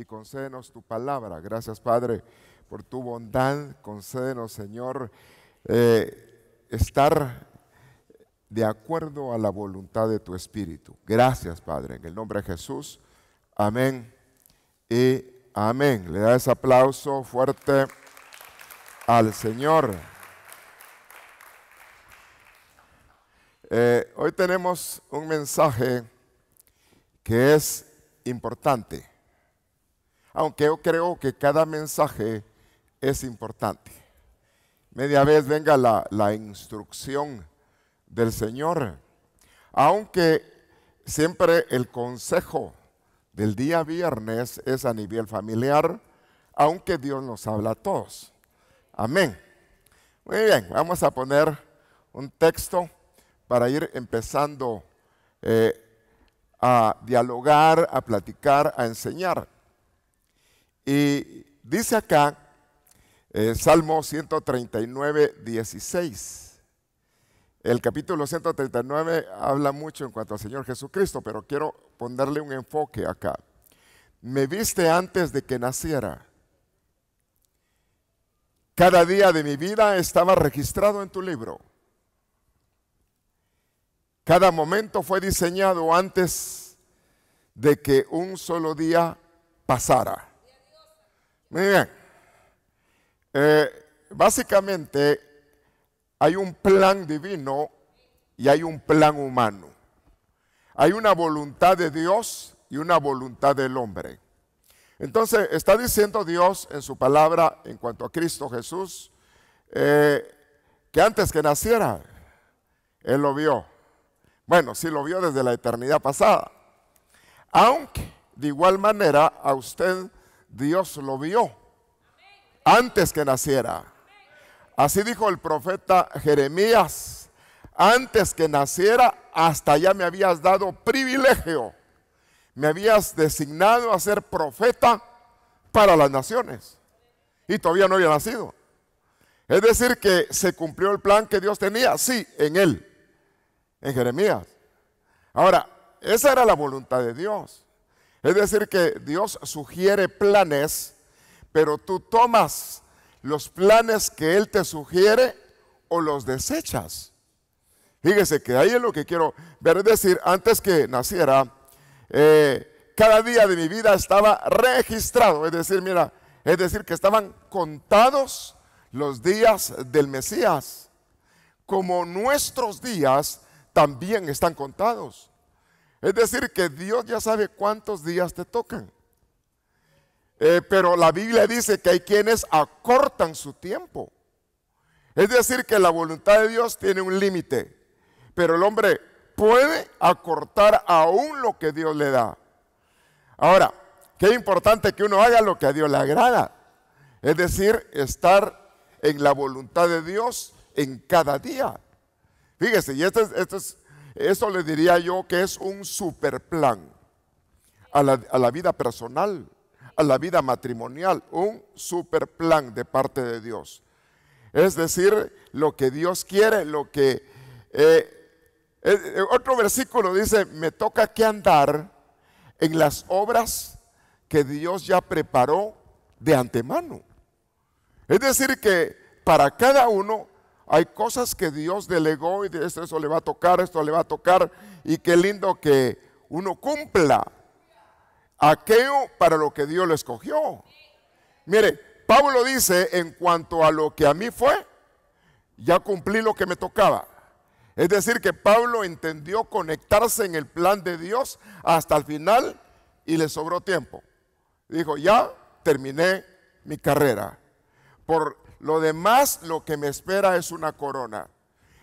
y concédenos tu palabra. Gracias, Padre, por tu bondad. Concédenos, Señor, eh, estar de acuerdo a la voluntad de tu Espíritu. Gracias, Padre, en el nombre de Jesús. Amén y amén. Le da ese aplauso fuerte al Señor. Eh, hoy tenemos un mensaje que es importante aunque yo creo que cada mensaje es importante. Media vez venga la, instrucción del Señor, aunque siempre el consejo del día viernes es a nivel familiar, aunque Dios nos habla a todos. Amén. Muy bien, vamos a poner un texto para ir empezando eh, a dialogar, a platicar, a enseñar. Y dice acá, eh, Salmo 139, 16. El capítulo 139 habla mucho en cuanto al Señor Jesucristo, pero quiero ponerle un enfoque acá. Me viste antes de que naciera. Cada día de mi vida estaba registrado en tu libro. Cada momento fue diseñado antes de que un solo día pasara. Miren, eh, básicamente hay un plan divino y hay un plan humano. Hay una voluntad de Dios y una voluntad del hombre. Entonces está diciendo Dios en su palabra en cuanto a Cristo Jesús, eh, que antes que naciera, Él lo vio. Bueno, sí lo vio desde la eternidad pasada. Aunque de igual manera a usted Dios lo vio antes que naciera. Así dijo el profeta Jeremías, antes que naciera, hasta ya me habías dado privilegio, me habías designado a ser profeta para las naciones. Y todavía no había nacido. Es decir, que se cumplió el plan que Dios tenía, sí, en él, en Jeremías. Ahora, esa era la voluntad de Dios. Es decir, que Dios sugiere planes, pero tú tomas los planes que Él te sugiere o los desechas. Fíjese que ahí es lo que quiero ver. Es decir, antes que naciera, eh, cada día de mi vida estaba registrado. Es decir, mira, es decir, que estaban contados los días del Mesías, como nuestros días también están contados. Es decir, que Dios ya sabe cuántos días te tocan. Eh, pero la Biblia dice que hay quienes acortan su tiempo. Es decir, que la voluntad de Dios tiene un límite. Pero el hombre puede acortar aún lo que Dios le da. Ahora, qué importante que uno haga lo que a Dios le agrada. Es decir, estar en la voluntad de Dios en cada día. Fíjese, y esto esto es este eso le diría yo que es un super plan a la, vida personal, a la vida matrimonial, un super plan de parte de Dios. Es decir, lo que Dios quiere, lo que... Eh, eh, eh, otro versículo dice, me toca que andar en las obras que Dios ya preparó de antemano. Es decir, que para cada uno hay cosas que Dios delegó y de esto, eso le va a tocar, esto le va a tocar. Y qué lindo que uno cumpla aquello para lo que Dios lo escogió. Mire, Pablo dice, en cuanto a lo que a mí fue, ya cumplí lo que me tocaba. Es decir, que Pablo entendió conectarse en el plan de Dios hasta el final y le sobró tiempo. Dijo, ya terminé mi carrera. Por lo demás, lo que me espera es una corona.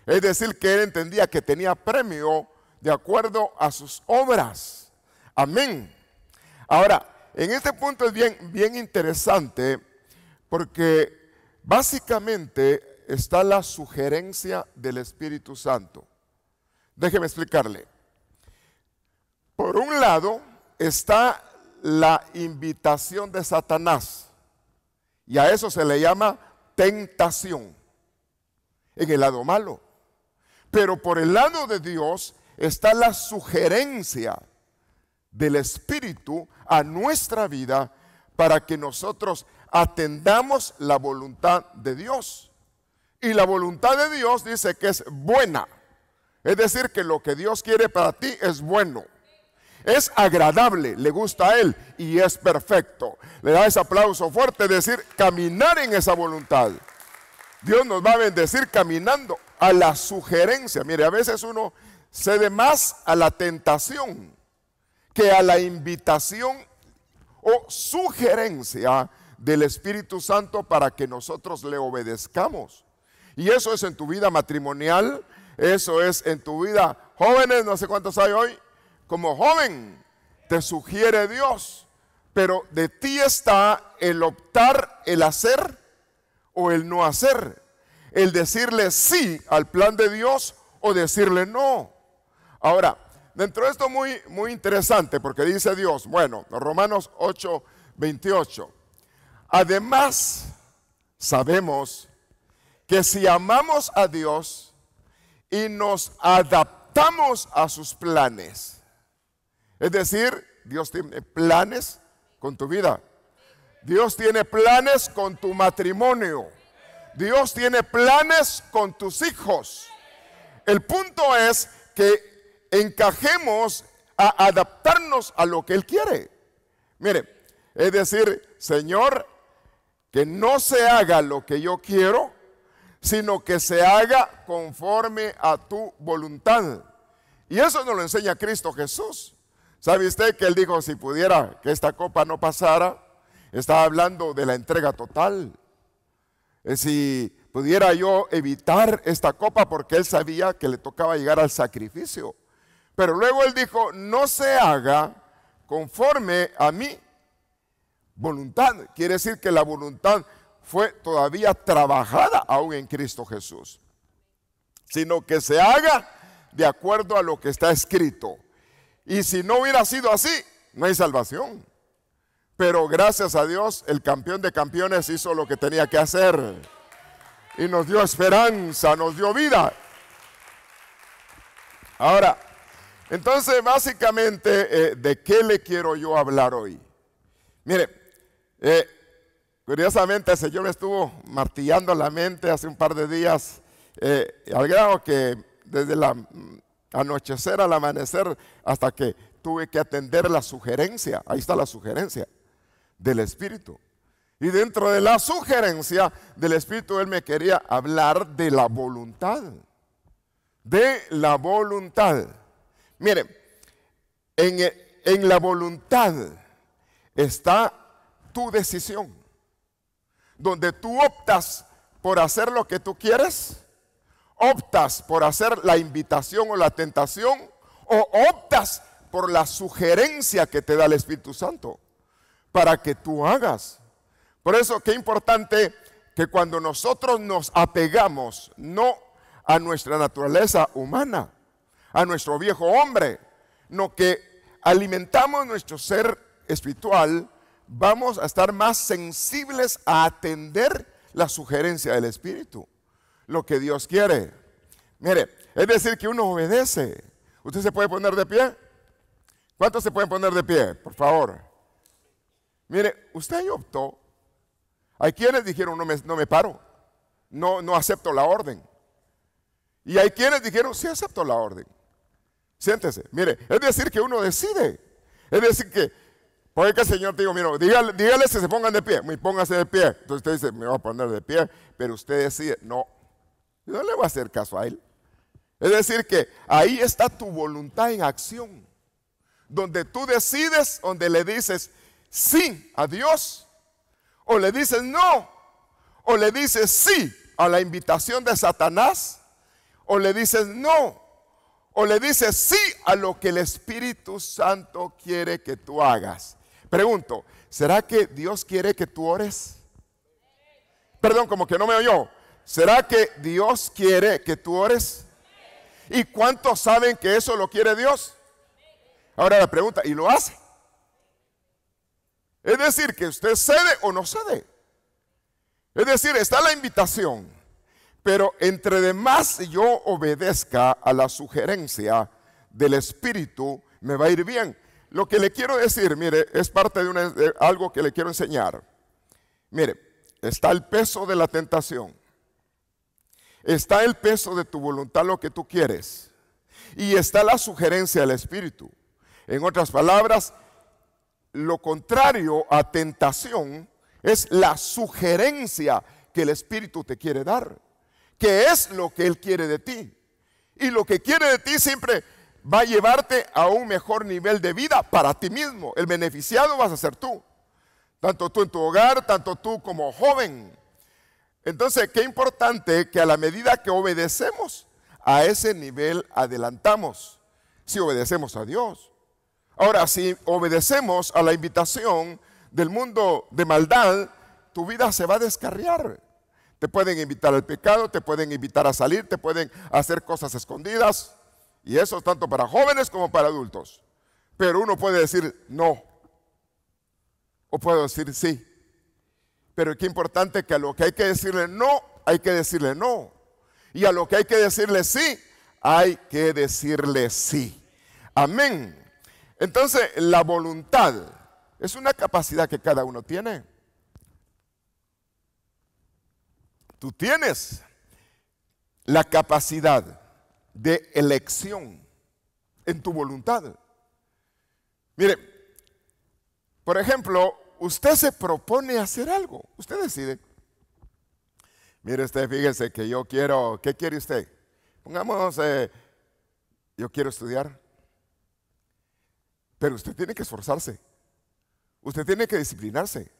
Es decir, que él entendía que tenía premio de acuerdo a sus obras. Amén. Ahora, en este punto es bien, bien interesante porque básicamente está la sugerencia del Espíritu Santo. Déjeme explicarle. Por un lado está la invitación de Satanás. Y a eso se le llama tentación en el lado malo. Pero por el lado de Dios está la sugerencia del Espíritu a nuestra vida para que nosotros atendamos la voluntad de Dios. Y la voluntad de Dios dice que es buena. Es decir, que lo que Dios quiere para ti es bueno. Es agradable, le gusta a Él y es perfecto. Le da ese aplauso fuerte, decir, caminar en esa voluntad. Dios nos va a bendecir caminando a la sugerencia. Mire, a veces uno cede más a la tentación que a la invitación o sugerencia del Espíritu Santo para que nosotros le obedezcamos. Y eso es en tu vida matrimonial, eso es en tu vida. Jóvenes, no sé cuántos hay hoy, como joven, te sugiere Dios, pero de ti está el optar, el hacer o el no hacer, el decirle sí al plan de Dios o decirle no. Ahora, dentro de esto muy, muy interesante, porque dice Dios, bueno, Romanos 8, 28, además sabemos que si amamos a Dios y nos adaptamos a sus planes, es decir, Dios tiene planes con tu vida. Dios tiene planes con tu matrimonio. Dios tiene planes con tus hijos. El punto es que encajemos a adaptarnos a lo que Él quiere. Mire, es decir, Señor, que no se haga lo que yo quiero, sino que se haga conforme a tu voluntad. Y eso nos lo enseña Cristo Jesús. ¿Sabe usted que él dijo, si pudiera que esta copa no pasara? Estaba hablando de la entrega total. Eh, si pudiera yo evitar esta copa porque él sabía que le tocaba llegar al sacrificio. Pero luego él dijo, no se haga conforme a mi voluntad. Quiere decir que la voluntad fue todavía trabajada aún en Cristo Jesús. Sino que se haga de acuerdo a lo que está escrito. Y si no hubiera sido así, no hay salvación. Pero gracias a Dios, el campeón de campeones hizo lo que tenía que hacer. Y nos dio esperanza, nos dio vida. Ahora, entonces básicamente, eh, ¿de qué le quiero yo hablar hoy? Mire, eh, curiosamente el Señor me estuvo martillando la mente hace un par de días, eh, al grado que desde la anochecer al amanecer hasta que tuve que atender la sugerencia, ahí está la sugerencia del Espíritu. Y dentro de la sugerencia del Espíritu, Él me quería hablar de la voluntad. De la voluntad. Miren, en, en la voluntad está tu decisión. Donde tú optas por hacer lo que tú quieres ¿Optas por hacer la invitación o la tentación? ¿O optas por la sugerencia que te da el Espíritu Santo para que tú hagas? Por eso, qué importante que cuando nosotros nos apegamos no a nuestra naturaleza humana, a nuestro viejo hombre, no que alimentamos nuestro ser espiritual, vamos a estar más sensibles a atender la sugerencia del Espíritu lo que Dios quiere. Mire, es decir, que uno obedece. ¿Usted se puede poner de pie? ¿Cuántos se pueden poner de pie? Por favor. Mire, usted optó. Hay quienes dijeron, no me, no me paro, no, no acepto la orden. Y hay quienes dijeron, sí acepto la orden. Siéntese, mire, es decir que uno decide. Es decir que, porque que el Señor te diga, mira, dígale, que se pongan de pie. me póngase de pie. Entonces usted dice, me voy a poner de pie, pero usted decide, no no le voy a hacer caso a él. Es decir, que ahí está tu voluntad en acción, donde tú decides, donde le dices sí a Dios, o le dices no, o le dices sí a la invitación de Satanás, o le dices no, o le dices sí a lo que el Espíritu Santo quiere que tú hagas. Pregunto, ¿será que Dios quiere que tú ores? Perdón, como que no me oyó. ¿Será que Dios quiere que tú ores? ¿Y cuántos saben que eso lo quiere Dios? Ahora la pregunta, ¿y lo hace? Es decir, que usted cede o no cede. Es decir, está la invitación. Pero entre demás yo obedezca a la sugerencia del Espíritu, me va a ir bien. Lo que le quiero decir, mire, es parte de, de algo que le quiero enseñar. Mire, está el peso de la tentación. Está el peso de tu voluntad, lo que tú quieres. Y está la sugerencia del Espíritu. En otras palabras, lo contrario a tentación es la sugerencia que el Espíritu te quiere dar, que es lo que Él quiere de ti. Y lo que quiere de ti siempre va a llevarte a un mejor nivel de vida para ti mismo. El beneficiado vas a ser tú, tanto tú en tu hogar, tanto tú como joven. Entonces, qué importante que a la medida que obedecemos, a ese nivel adelantamos, si obedecemos a Dios. Ahora, si obedecemos a la invitación del mundo de maldad, tu vida se va a descarriar. Te pueden invitar al pecado, te pueden invitar a salir, te pueden hacer cosas escondidas. Y eso tanto para jóvenes como para adultos. Pero uno puede decir no. O puede decir sí. Pero qué importante que a lo que hay que decirle no, hay que decirle no. Y a lo que hay que decirle sí, hay que decirle sí. Amén. Entonces, la voluntad es una capacidad que cada uno tiene. Tú tienes la capacidad de elección en tu voluntad. Mire, por ejemplo, usted se propone hacer algo, usted decide. Mire usted, fíjese que yo quiero, ¿qué quiere usted? Pongamos, eh, yo quiero estudiar, pero usted tiene que esforzarse, usted tiene que disciplinarse.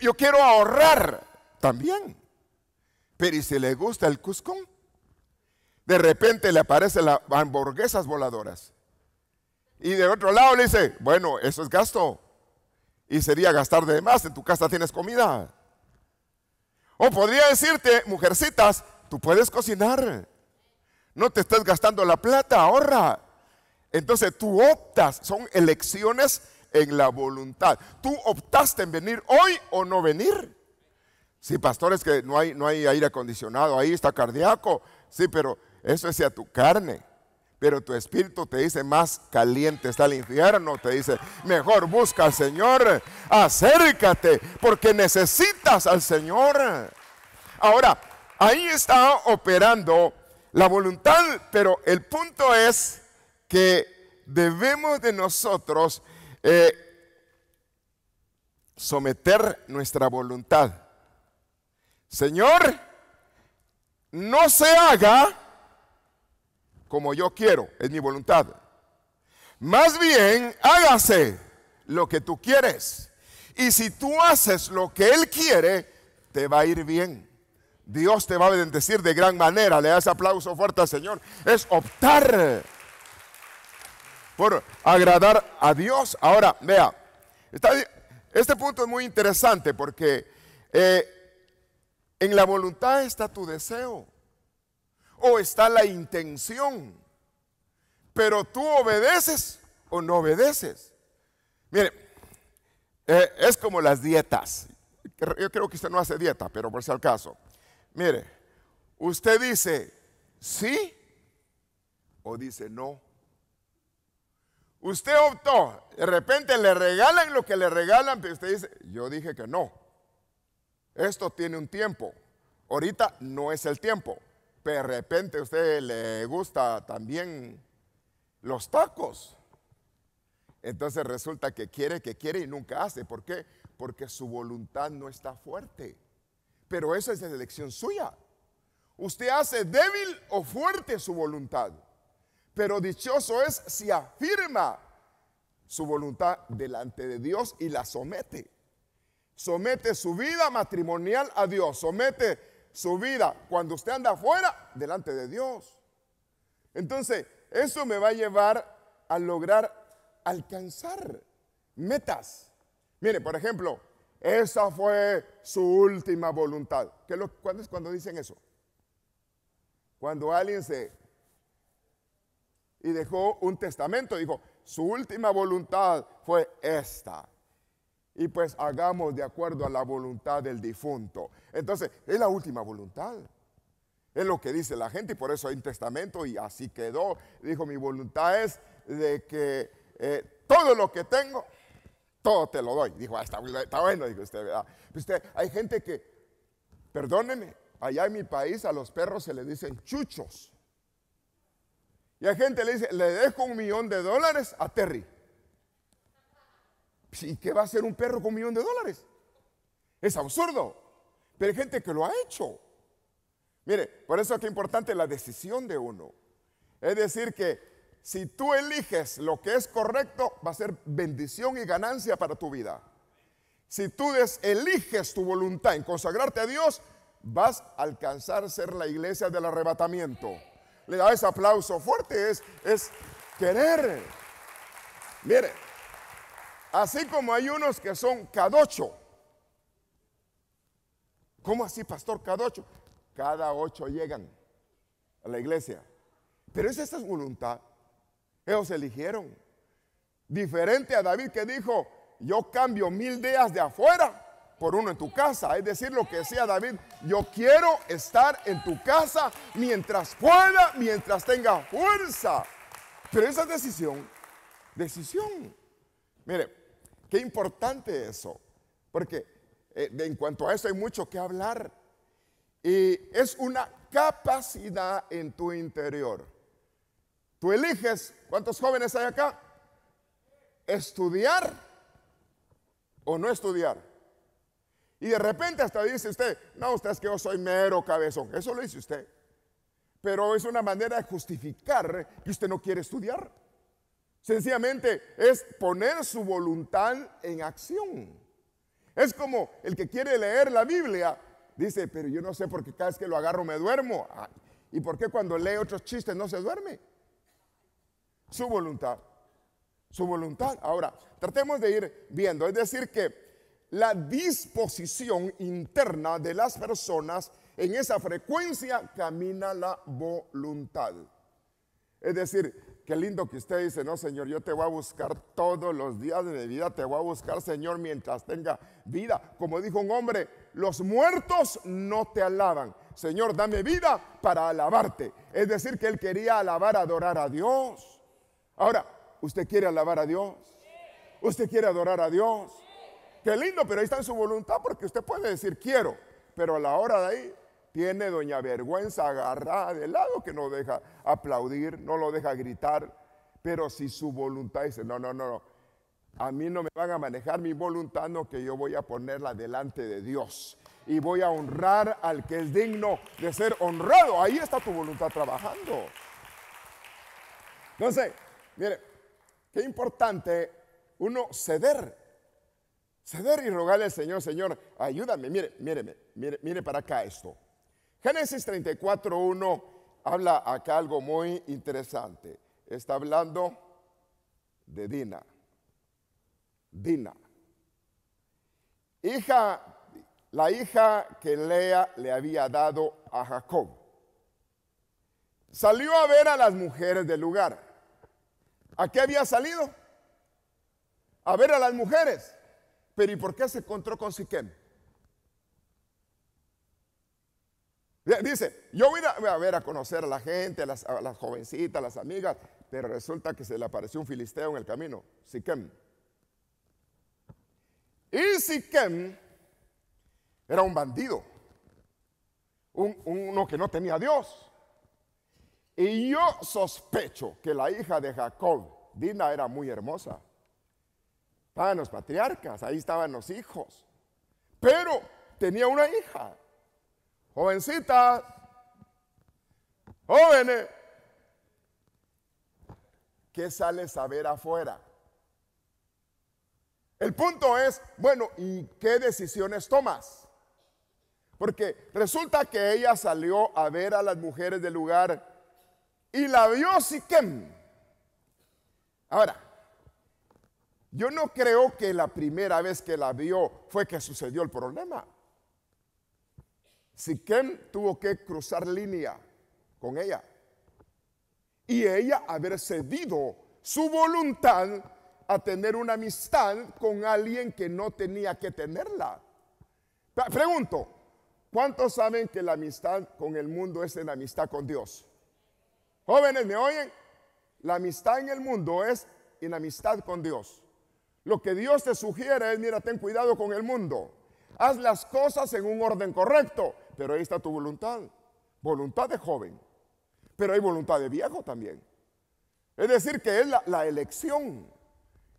Yo, quiero ahorrar también, pero ¿y si le gusta el cuscón? De repente le aparecen las hamburguesas voladoras. Y de otro lado le dice, bueno, eso es gasto y sería gastar de más. En tu casa tienes comida. O podría decirte, mujercitas, tú puedes cocinar. No te estás gastando la plata, ahorra. Entonces tú optas, son elecciones en la voluntad. Tú optaste en venir hoy o no venir. Sí, pastores, que no hay, no hay aire acondicionado, ahí está cardíaco. Sí, pero eso es ya tu carne pero tu espíritu te dice más caliente está el infierno, te dice, mejor busca al Señor, acércate, porque necesitas al Señor. Ahora, ahí está operando la voluntad, pero el punto es que debemos de nosotros eh, someter nuestra voluntad. Señor, no se haga como yo quiero, es mi voluntad. Más bien, hágase lo que tú quieres. Y si tú haces lo que Él quiere, te va a ir bien. Dios te va a bendecir de gran manera. Le das aplauso fuerte al Señor. Es optar por agradar a Dios. Ahora, vea, este punto es muy interesante porque eh, en la voluntad está tu deseo o está la intención. Pero tú obedeces o no obedeces. Mire, eh, es como las dietas. Yo creo que usted no hace dieta, pero por si acaso. caso. Mire, usted dice sí o dice no. Usted optó, de repente le regalan lo que le regalan, pero usted dice, yo dije que no. Esto tiene un tiempo. Ahorita no es el tiempo de repente a usted le gusta también los tacos. Entonces resulta que quiere, que quiere y nunca hace. ¿Por qué? Porque su voluntad no está fuerte. Pero eso es de elección suya. Usted hace débil o fuerte su voluntad. Pero dichoso es si afirma su voluntad delante de Dios y la somete. Somete su vida matrimonial a Dios. Somete su vida cuando usted anda afuera delante de Dios. Entonces, eso me va a llevar a lograr alcanzar metas. Mire, por ejemplo, esa fue su última voluntad. lo, ¿Cuándo es cuando dicen eso? Cuando alguien se... Y dejó un testamento, dijo, su última voluntad fue esta y pues hagamos de acuerdo a la voluntad del difunto. Entonces, es la última voluntad. Es lo que dice la gente y por eso hay un testamento y así quedó. Dijo, mi voluntad es de que eh, todo lo que tengo, todo te lo doy. Dijo, ah, está, bueno, dijo usted, ¿verdad? Pues hay gente que, perdóneme, allá en mi país a los perros se le dicen chuchos. Y hay gente que le dice, le dejo un millón de dólares a Terry. Pues, ¿Y qué va a hacer un perro con un millón de dólares? Es absurdo. Pero hay gente que lo ha hecho. Mire, por eso es que es importante la decisión de uno. Es decir, que si tú eliges lo que es correcto, va a ser bendición y ganancia para tu vida. Si tú eliges tu voluntad en consagrarte a Dios, vas a alcanzar a ser la iglesia del arrebatamiento. Le da ese aplauso fuerte, es, es querer. Mire, Así como hay unos que son ocho. ¿Cómo así, pastor, cada ocho? Cada ocho llegan a la iglesia. Pero esa es esta voluntad. Ellos eligieron. Diferente a David que dijo, yo cambio mil días de afuera por uno en tu casa. Es decir, lo que decía David, yo quiero estar en tu casa mientras pueda, mientras tenga fuerza. Pero esa es decisión, decisión. Mire, Qué importante eso, porque eh, en cuanto a eso hay mucho que hablar. Y es una capacidad en tu interior. Tú eliges, ¿cuántos jóvenes hay acá? Estudiar o no estudiar. Y de repente hasta dice usted, no, usted es que yo soy mero cabezón. Eso lo dice usted. Pero es una manera de justificar que usted no quiere estudiar. Sencillamente es poner su voluntad en acción. Es como el que quiere leer la Biblia, dice, pero yo no sé por qué cada vez que lo agarro me duermo. Ah, ¿Y por qué cuando lee otros chistes no se duerme? Su voluntad. Su voluntad. Ahora, tratemos de ir viendo. Es decir, que la disposición interna de las personas en esa frecuencia camina la voluntad. Es decir, Qué lindo que usted dice, no, Señor, yo te voy a buscar todos los días de mi vida, te voy a buscar, Señor, mientras tenga vida. Como dijo un hombre, los muertos no te alaban. Señor, dame vida para alabarte. Es decir, que él quería alabar, adorar a Dios. Ahora, ¿usted quiere alabar a Dios? ¿Usted quiere adorar a Dios? Qué lindo, pero ahí está en su voluntad porque usted puede decir quiero, pero a la hora de ahí tiene doña Vergüenza agarrada de lado que no deja aplaudir, no lo deja gritar, pero si su voluntad dice, no, no, no, no, a mí no me van a manejar mi voluntad, no que yo voy a ponerla delante de Dios y voy a honrar al que es digno de ser honrado. Ahí está tu voluntad trabajando. Entonces, mire, qué importante uno ceder ceder y rogarle al Señor, Señor, ayúdame, mire, míreme, mire, mire para acá esto. Génesis 34.1 habla acá algo muy interesante. Está hablando de Dina. Dina. Hija, la hija que Lea le había dado a Jacob. Salió a ver a las mujeres del lugar. ¿A qué había salido? A ver a las mujeres. Pero ¿y por qué se encontró con Siquem? Dice, yo voy a, ver a conocer a la gente, a las, jovencitas, a las amigas, pero resulta que se le apareció un filisteo en el camino, Siquem. Y Siquem era un bandido, uno que no tenía Dios. Y yo sospecho que la hija de Jacob, Dina, era muy hermosa. Estaban los patriarcas, ahí estaban los hijos. Pero tenía una hija jovencitas, jóvenes, ¿qué sales a ver afuera? El punto es, bueno, ¿y qué decisiones tomas? Porque resulta que ella salió a ver a las mujeres del lugar y la vio Siquem. Ahora, yo no creo que la primera vez que la vio fue que sucedió el problema. Siquem tuvo que cruzar línea con ella y ella haber cedido su voluntad a tener una amistad con alguien que no tenía que tenerla. Pregunto, ¿cuántos saben que la amistad con el mundo es en amistad con Dios? Jóvenes, ¿me oyen? La amistad en el mundo es en amistad con Dios. Lo que Dios te sugiere es, mira, ten cuidado con el mundo. Haz las cosas en un orden correcto pero ahí está tu voluntad. Voluntad de joven, pero hay voluntad de viejo también. Es decir, que es la, elección.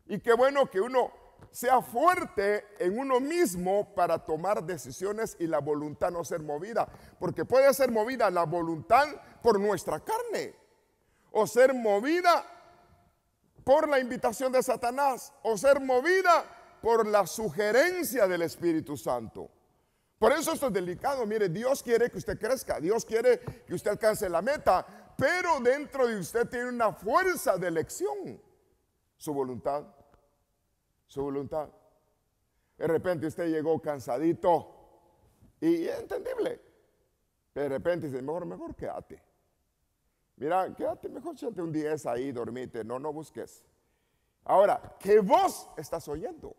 Y qué bueno que uno sea fuerte en uno mismo para tomar decisiones y la voluntad no ser movida. Porque puede ser movida la voluntad por nuestra carne o ser movida por la invitación de Satanás o ser movida por la sugerencia del Espíritu Santo. Por eso esto es delicado. Mire, Dios quiere que usted crezca, Dios quiere que usted alcance la meta, pero dentro de usted tiene una fuerza de elección, su voluntad, su voluntad. De repente usted llegó cansadito y es entendible. De repente dice, mejor, mejor quédate. Mira, quédate, mejor siente un 10 ahí, dormite, no, no busques. Ahora, ¿qué vos estás oyendo?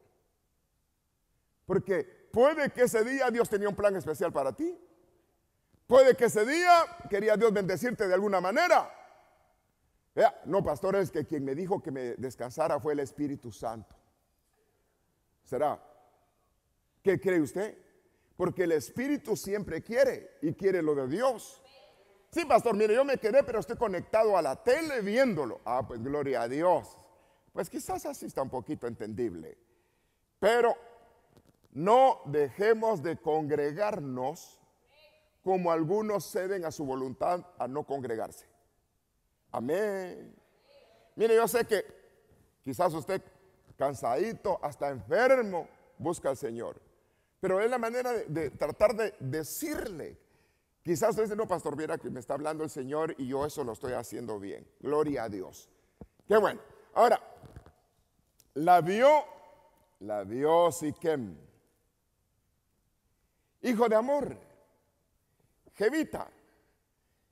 Porque Puede que ese día Dios tenía un plan especial para ti. Puede que ese día quería Dios bendecirte de alguna manera. no, pastor, es que quien me dijo que me descansara fue el Espíritu Santo. ¿Será? ¿Qué cree usted? Porque el Espíritu siempre quiere y quiere lo de Dios. Sí, pastor, mire, yo me quedé, pero estoy conectado a la tele viéndolo. Ah, pues gloria a Dios. Pues quizás así está un poquito entendible. Pero no dejemos de congregarnos como algunos ceden a su voluntad a no congregarse. Amén. Mire, yo sé que quizás usted cansadito, hasta enfermo, busca al Señor. Pero es la manera de, tratar de decirle. Quizás usted no, pastor, viera que me está hablando el Señor y yo eso lo estoy haciendo bien. Gloria a Dios. Qué bueno. Ahora, la vio, la vio Siquem hijo de Amor, Jevita,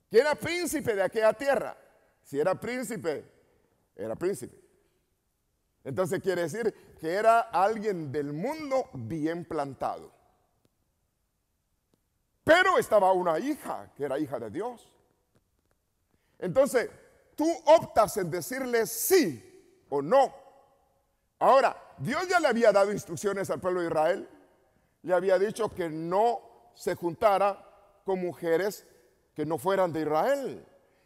que era príncipe de aquella tierra. Si era príncipe, era príncipe. Entonces quiere decir que era alguien del mundo bien plantado. Pero estaba una hija que era hija de Dios. Entonces, tú optas en decirle sí o no. Ahora, Dios ya le había dado instrucciones al pueblo de Israel le había dicho que no se juntara con mujeres que no fueran de Israel,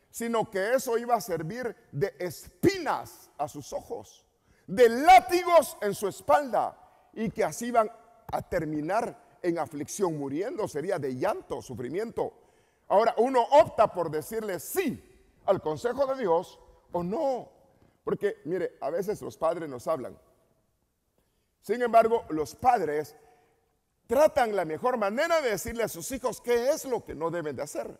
sino que eso iba a servir de espinas a sus ojos, de látigos en su espalda, y que así iban a terminar en aflicción, muriendo, sería de llanto, sufrimiento. Ahora, uno opta por decirle sí al consejo de Dios o no, porque mire, a veces los padres nos hablan. Sin embargo, los padres tratan la mejor manera de decirle a sus hijos qué es lo que no deben de hacer.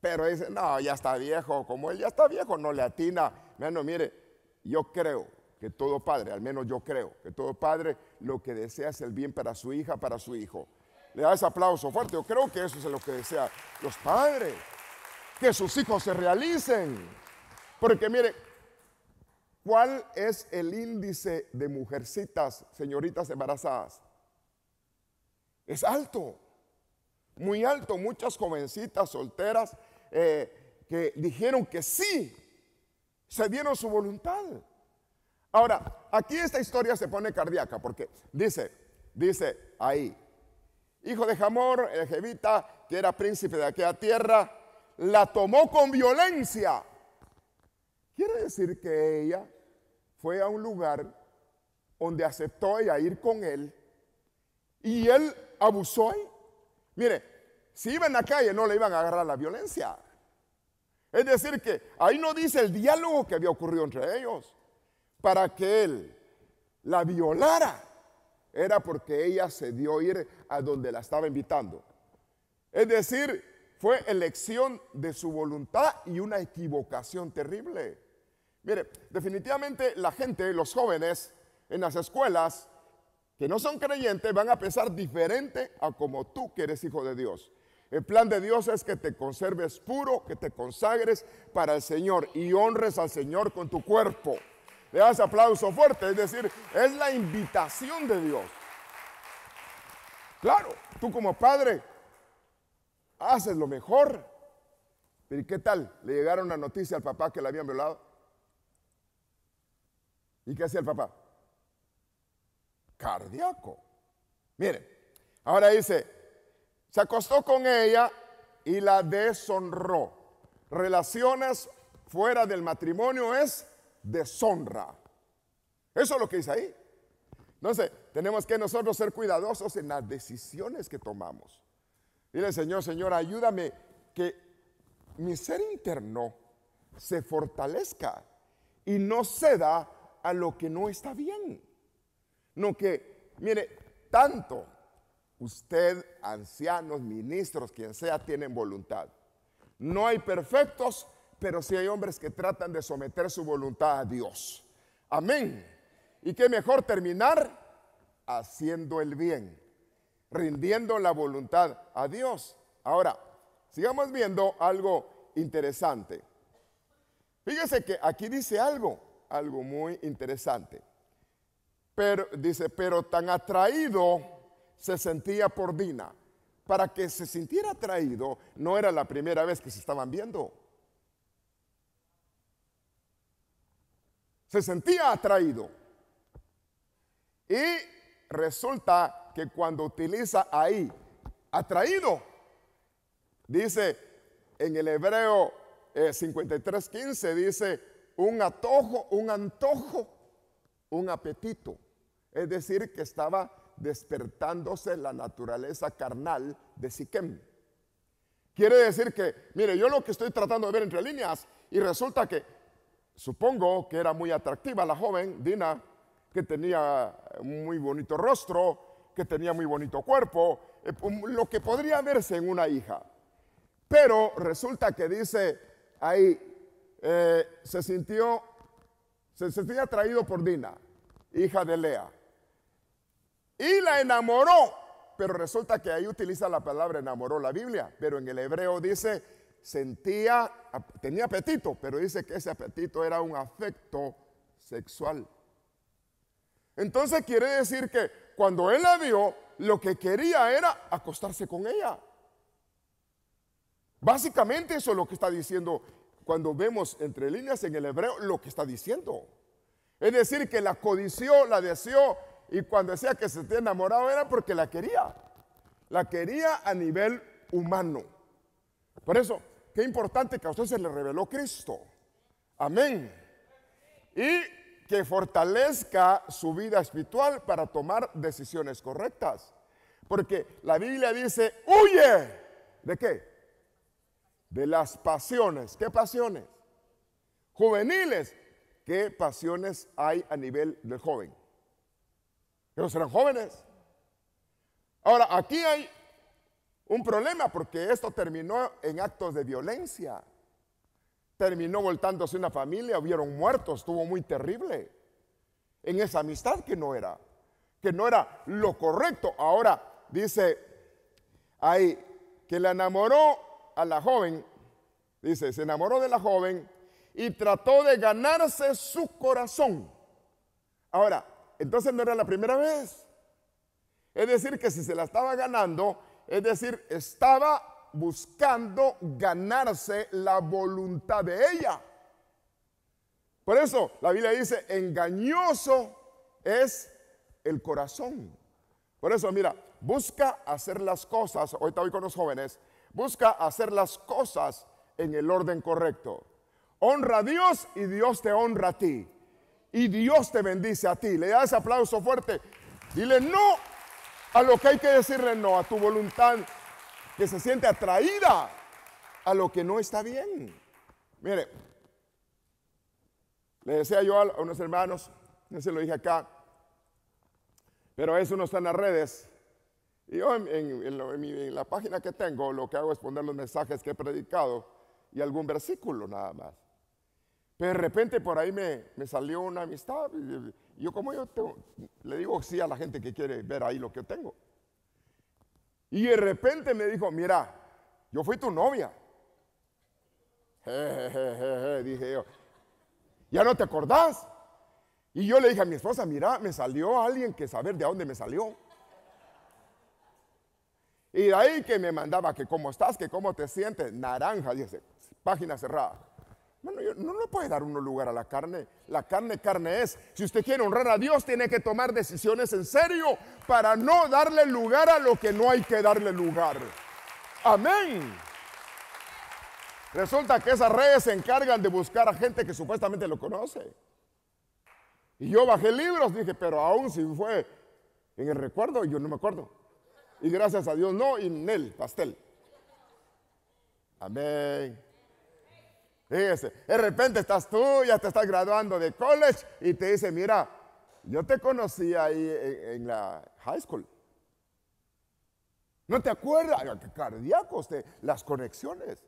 Pero dicen, no, ya está viejo, como él ya está viejo, no le atina. Bueno, mire, yo creo que todo padre, al menos yo creo, que todo padre lo que desea es el bien para su hija, para su hijo. Le da ese aplauso fuerte, yo creo que eso es lo que desea los padres, que sus hijos se realicen. Porque mire, ¿cuál es el índice de mujercitas, señoritas embarazadas? Es alto, muy alto. Muchas jovencitas solteras eh, que dijeron que sí, se dieron su voluntad. Ahora, aquí esta historia se pone cardíaca porque dice, dice ahí, hijo de Jamor, el jevita, que era príncipe de aquella tierra, la tomó con violencia. Quiere decir que ella fue a un lugar donde aceptó ella ir con él y él abusó ahí. Mire, si iba en la calle no le iban a agarrar la violencia. Es decir, que ahí no dice el diálogo que había ocurrido entre ellos. Para que él la violara era porque ella se dio a ir a donde la estaba invitando. Es decir, fue elección de su voluntad y una equivocación terrible. Mire, definitivamente la gente, los jóvenes en las escuelas, que no son creyentes van a pensar diferente a como tú que eres hijo de Dios. El plan de Dios es que te conserves puro, que te consagres para el Señor y honres al Señor con tu cuerpo. Le das aplauso fuerte, es decir, es la invitación de Dios. Claro, tú como padre haces lo mejor. Pero ¿y qué tal? Le llegaron la noticia al papá que la habían violado. ¿Y qué hacía el papá? cardíaco. Miren, ahora dice, se acostó con ella y la deshonró. Relaciones fuera del matrimonio es deshonra. Eso es lo que dice ahí. Entonces, tenemos que nosotros ser cuidadosos en las decisiones que tomamos. Dile, Señor, Señor, ayúdame que mi ser interno se fortalezca y no ceda a lo que no está bien. No que, mire, tanto usted, ancianos, ministros, quien sea, tienen voluntad. No hay perfectos, pero sí hay hombres que tratan de someter su voluntad a Dios. Amén. Y qué mejor terminar haciendo el bien, rindiendo la voluntad a Dios. Ahora, sigamos viendo algo interesante. Fíjese que aquí dice algo, algo muy interesante. Pero, dice, pero tan atraído se sentía por Dina. Para que se sintiera atraído, no era la primera vez que se estaban viendo. Se sentía atraído. Y resulta que cuando utiliza ahí, atraído, dice en el hebreo 53 eh, 53.15, dice un atojo un antojo, un apetito. Es decir, que estaba despertándose la naturaleza carnal de Siquem. Quiere decir que, mire, yo lo que estoy tratando de ver entre líneas, y resulta que supongo que era muy atractiva la joven, Dina, que tenía muy bonito rostro, que tenía muy bonito cuerpo, eh, lo que podría verse en una hija. Pero resulta que dice ahí, eh, se sintió, se sentía atraído por Dina, hija de Lea y la enamoró. Pero resulta que ahí utiliza la palabra enamoró la Biblia, pero en el hebreo dice sentía, tenía apetito, pero dice que ese apetito era un afecto sexual. Entonces quiere decir que cuando él la vio, lo que quería era acostarse con ella. Básicamente eso es lo que está diciendo cuando vemos entre líneas en el hebreo lo que está diciendo. Es decir, que la codició, la deseó, y cuando decía que se esté enamorado era porque la quería. La quería a nivel humano. Por eso, qué importante que a usted se le reveló Cristo. Amén. Y que fortalezca su vida espiritual para tomar decisiones correctas. Porque la Biblia dice, huye. ¿De qué? De las pasiones. ¿Qué pasiones? Juveniles. ¿Qué pasiones hay a nivel del joven? Ellos eran jóvenes. Ahora, aquí hay un problema porque esto terminó en actos de violencia. Terminó voltándose una familia, hubieron muertos, estuvo muy terrible. En esa amistad que no era, que no era lo correcto. Ahora dice ahí que la enamoró a la joven, dice, se enamoró de la joven y trató de ganarse su corazón. Ahora, entonces no era la primera vez. Es decir, que si se la estaba ganando, es decir, estaba buscando ganarse la voluntad de ella. Por eso la Biblia dice, engañoso es el corazón. Por eso, mira, busca hacer las cosas, hoy voy con los jóvenes, busca hacer las cosas en el orden correcto. Honra a Dios y Dios te honra a ti y Dios te bendice a ti. Le da ese aplauso fuerte. Dile no a lo que hay que decirle no, a tu voluntad que se siente atraída a lo que no está bien. Mire, le decía yo a unos hermanos, no se lo dije acá, pero eso no está en las redes. Y yo en, en la página que tengo lo que hago es poner los mensajes que he predicado y algún versículo nada más de repente por ahí me, salió una amistad. yo como yo le digo sí a la gente que quiere ver ahí lo que tengo. Y de repente me dijo, mira, yo fui tu novia. Je, dije yo, ¿ya no te acordás? Y yo le dije a mi esposa, mira, me salió alguien que saber de dónde me salió. Y de ahí que me mandaba que cómo estás, que cómo te sientes, naranja, dice, página cerrada. Bueno, no le puede dar uno lugar a la carne. La carne, carne es. Si usted quiere honrar a Dios, tiene que tomar decisiones en serio para no darle lugar a lo que no hay que darle lugar. Amén. Resulta que esas redes se encargan de buscar a gente que supuestamente lo conoce. Y yo bajé libros, dije, pero aún si fue en el recuerdo, yo no me acuerdo. Y gracias a Dios no, y en el pastel. Amén. Fíjese, de repente estás tú, ya te estás graduando de college y te dice, mira, yo te conocí ahí en, la high school. ¿No te acuerdas? ¡Qué cardíaco usted! Las conexiones,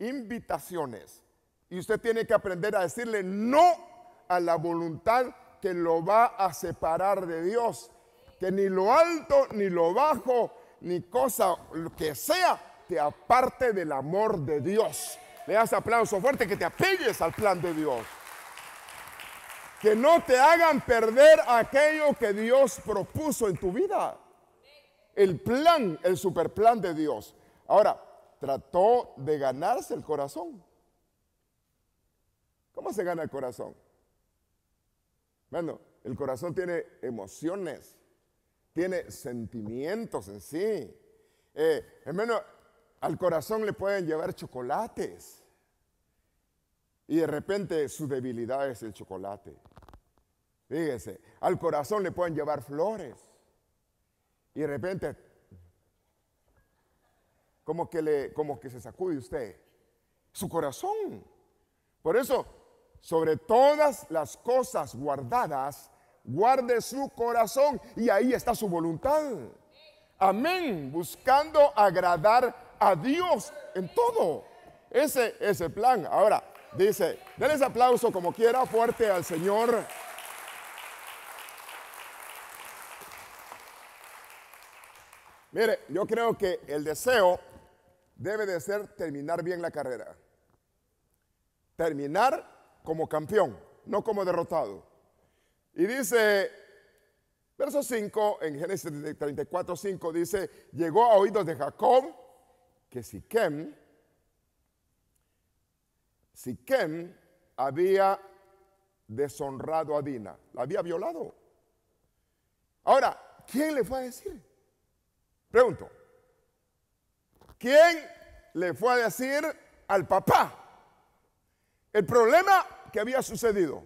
invitaciones. Y usted tiene que aprender a decirle no a la voluntad que lo va a separar de Dios. Que ni lo alto, ni lo bajo, ni cosa que sea, te aparte del amor de Dios. Le das aplauso fuerte, que te apelles al plan de Dios. Que no te hagan perder aquello que Dios propuso en tu vida. El plan, el superplan de Dios. Ahora, trató de ganarse el corazón. ¿Cómo se gana el corazón? Bueno, el corazón tiene emociones, tiene sentimientos en sí. Eh, hermano, al corazón le pueden llevar chocolates. Y de repente su debilidad es el chocolate. Fíjese, al corazón le pueden llevar flores. Y de repente, como que, le, como que se sacude usted. Su corazón. Por eso, sobre todas las cosas guardadas, guarde su corazón y ahí está su voluntad. Amén. Buscando agradar a Dios en todo. Ese es el plan. Ahora, dice, denles aplauso como quiera, fuerte al Señor. Mire, yo creo que el deseo debe de ser terminar bien la carrera. Terminar como campeón, no como derrotado. Y dice, verso 5, en Génesis 34, 5, dice, llegó a oídos de Jacob que Siquem, Siquem había deshonrado a Dina, la había violado. Ahora, ¿quién le fue a decir? Pregunto, ¿quién le fue a decir al papá el problema que había sucedido?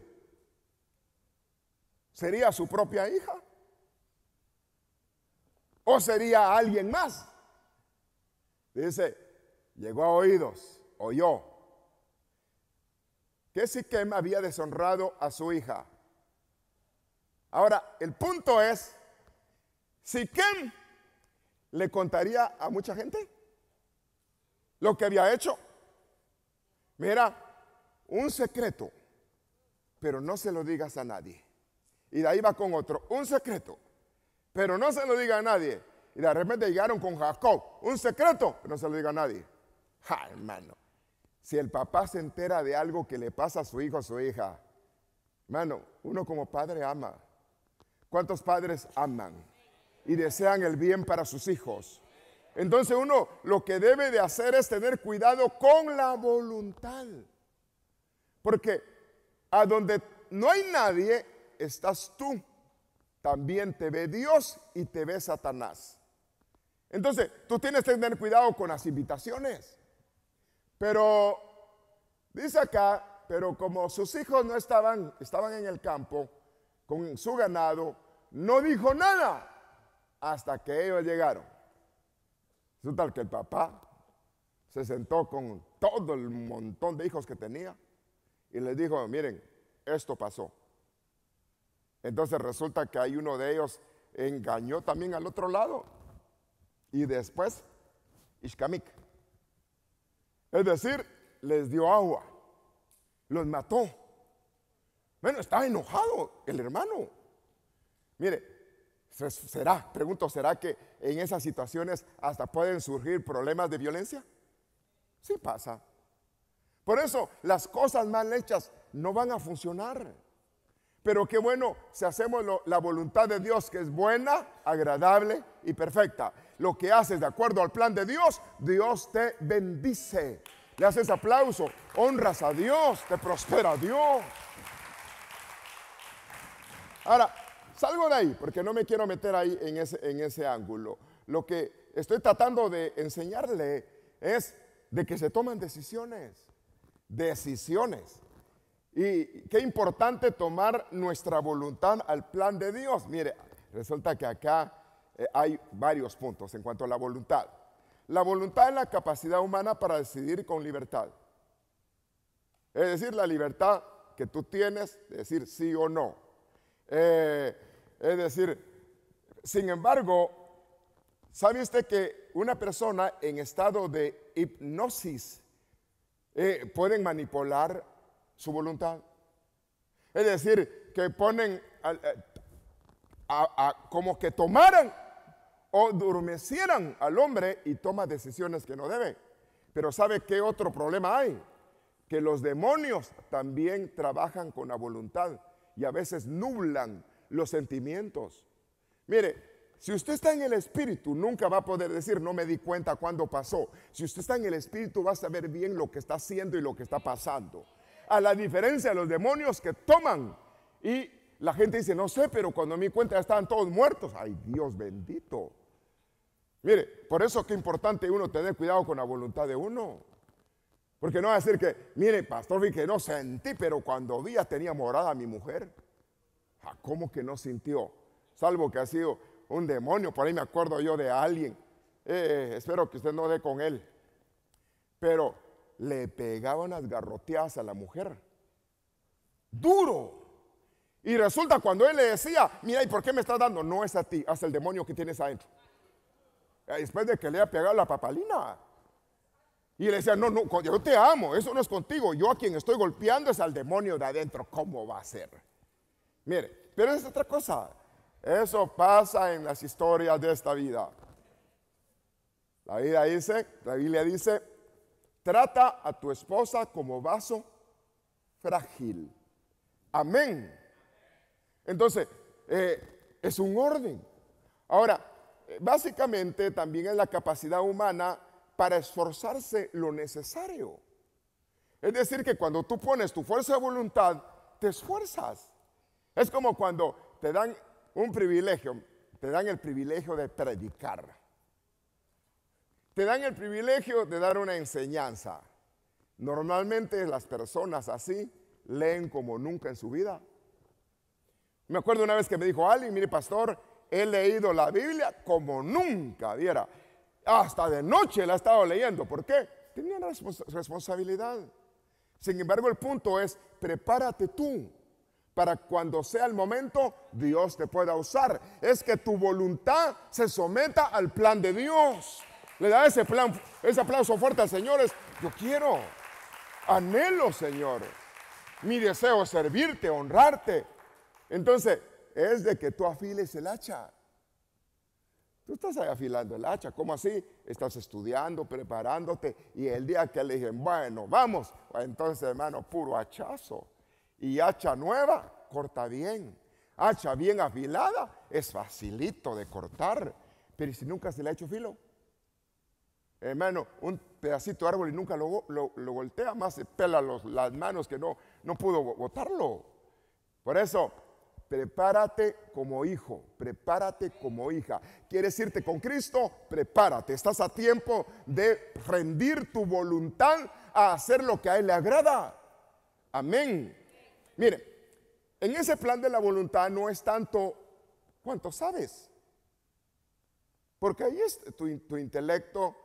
¿Sería su propia hija? ¿O sería alguien más? Dice, llegó a oídos, oyó, que Siquem había deshonrado a su hija. Ahora, el punto es, Siquem le contaría a mucha gente lo que había hecho. Mira, un secreto, pero no se lo digas a nadie. Y de ahí va con otro, un secreto, pero no se lo diga a nadie y de repente llegaron con Jacob. Un secreto que no se lo diga a nadie. Ja, hermano. Si el papá se entera de algo que le pasa a su hijo o a su hija, hermano, uno como padre ama. ¿Cuántos padres aman y desean el bien para sus hijos? Entonces uno lo que debe de hacer es tener cuidado con la voluntad. Porque a donde no hay nadie, estás tú. También te ve Dios y te ve Satanás. Entonces, tú tienes que tener cuidado con las invitaciones. Pero, dice acá, pero como sus hijos no estaban, estaban en el campo con su ganado, no dijo nada hasta que ellos llegaron. Resulta que el papá se sentó con todo el montón de hijos que tenía y les dijo, miren, esto pasó. Entonces resulta que hay uno de ellos engañó también al otro lado y después Ishkamik. Es decir, les dio agua, los mató. Bueno, está enojado el hermano. Mire, será, pregunto, ¿será que en esas situaciones hasta pueden surgir problemas de violencia? Sí pasa. Por eso las cosas mal hechas no van a funcionar. Pero qué bueno si hacemos la voluntad de Dios que es buena, agradable y perfecta lo que haces de acuerdo al plan de Dios, Dios te bendice. Le haces aplauso, honras a Dios, te prospera Dios. Ahora, salgo de ahí, porque no me quiero meter ahí en ese, en ese ángulo. Lo que estoy tratando de enseñarle es de que se toman decisiones, decisiones. Y qué importante tomar nuestra voluntad al plan de Dios. Mire, resulta que acá eh, hay varios puntos en cuanto a la voluntad. La voluntad es la capacidad humana para decidir con libertad. Es decir, la libertad que tú tienes de decir sí o no. Eh, es decir, sin embargo, ¿sabe usted que una persona en estado de hipnosis puede eh, pueden manipular su voluntad? Es decir, que ponen como que tomaran o durmecieran al hombre y toma decisiones que no debe. Pero ¿sabe qué otro problema hay? Que los demonios también trabajan con la voluntad y a veces nublan los sentimientos. Mire, si usted está en el espíritu, nunca va a poder decir, no me di cuenta cuando pasó. Si usted está en el espíritu, va a saber bien lo que está haciendo y lo que está pasando. A la diferencia de los demonios que toman y la gente dice, no sé, pero cuando me di cuenta ya estaban todos muertos. Ay, Dios bendito. Mire, por eso que es importante uno tener cuidado con la voluntad de uno. Porque no va a decir que, mire, pastor, vi que no sentí, pero cuando vi ya tenía morada a mi mujer. Ah, ¿Cómo que no sintió? Salvo que ha sido un demonio, por ahí me acuerdo yo de alguien. Eh, eh, espero que usted no dé con él. Pero le pegaban las garroteadas a la mujer. Duro. Y resulta cuando él le decía, mira, ¿y por qué me estás dando? No es a ti, es el demonio que tienes adentro. Eh, después de que le haya pegado la papalina. Y le decía, no, no, yo te amo, eso no es contigo. Yo a quien estoy golpeando es al demonio de adentro. ¿Cómo va a ser? Mire, pero es otra cosa. Eso pasa en las historias de esta vida. La vida dice, la Biblia dice, trata a tu esposa como vaso frágil. Amén. Entonces, eh, es un orden. Ahora, básicamente también es la capacidad humana para esforzarse lo necesario. Es decir, que cuando tú pones tu fuerza de voluntad, te esfuerzas. Es como cuando te dan un privilegio, te dan el privilegio de predicar. Te dan el privilegio de dar una enseñanza. Normalmente las personas así leen como nunca en su vida. Me acuerdo una vez que me dijo alguien, mire pastor, he leído la Biblia como nunca, viera. Hasta de noche la he estado leyendo. ¿Por qué? Tenía una responsabilidad. Sin embargo, el punto es, prepárate tú para cuando sea el momento, Dios te pueda usar. Es que tu voluntad se someta al plan de Dios. Le da ese, plan, ese aplauso fuerte al Señor. yo quiero, anhelo, Señor. Mi deseo es servirte, honrarte. Entonces, es de que tú afiles el hacha. Tú estás afilando el hacha, ¿cómo así? Estás estudiando, preparándote y el día que le dicen. bueno, vamos, pues entonces hermano, puro hachazo. Y hacha nueva, corta bien. Hacha bien afilada, es facilito de cortar, pero si nunca se le ha hecho filo? Hermano, un pedacito de árbol y nunca lo, lo, voltea, más se pela las manos que no, no pudo botarlo. Por eso, Prepárate como hijo, prepárate como hija. ¿Quieres irte con Cristo? Prepárate. Estás a tiempo de rendir tu voluntad a hacer lo que a Él le agrada. Amén. Mire, en ese plan de la voluntad no es tanto cuánto sabes, porque ahí es tu, intelecto,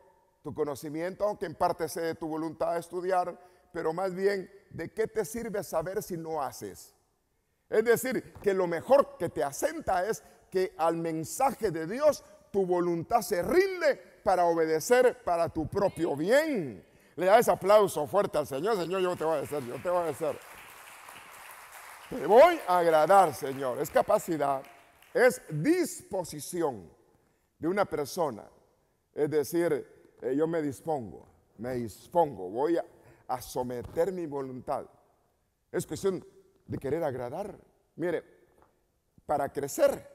tu conocimiento, aunque en parte sea de tu voluntad a estudiar, pero más bien, ¿de qué te sirve saber si no haces? Es decir, que lo mejor que te asenta es que al mensaje de Dios tu voluntad se rinde para obedecer para tu propio bien. Le da ese aplauso fuerte al Señor. Señor, yo te voy a decir, yo te voy a decir. Te voy a agradar, Señor. Es capacidad, es disposición de una persona. Es decir, eh, yo me dispongo, me dispongo, voy a, someter mi voluntad. Es cuestión de querer agradar. Mire, para crecer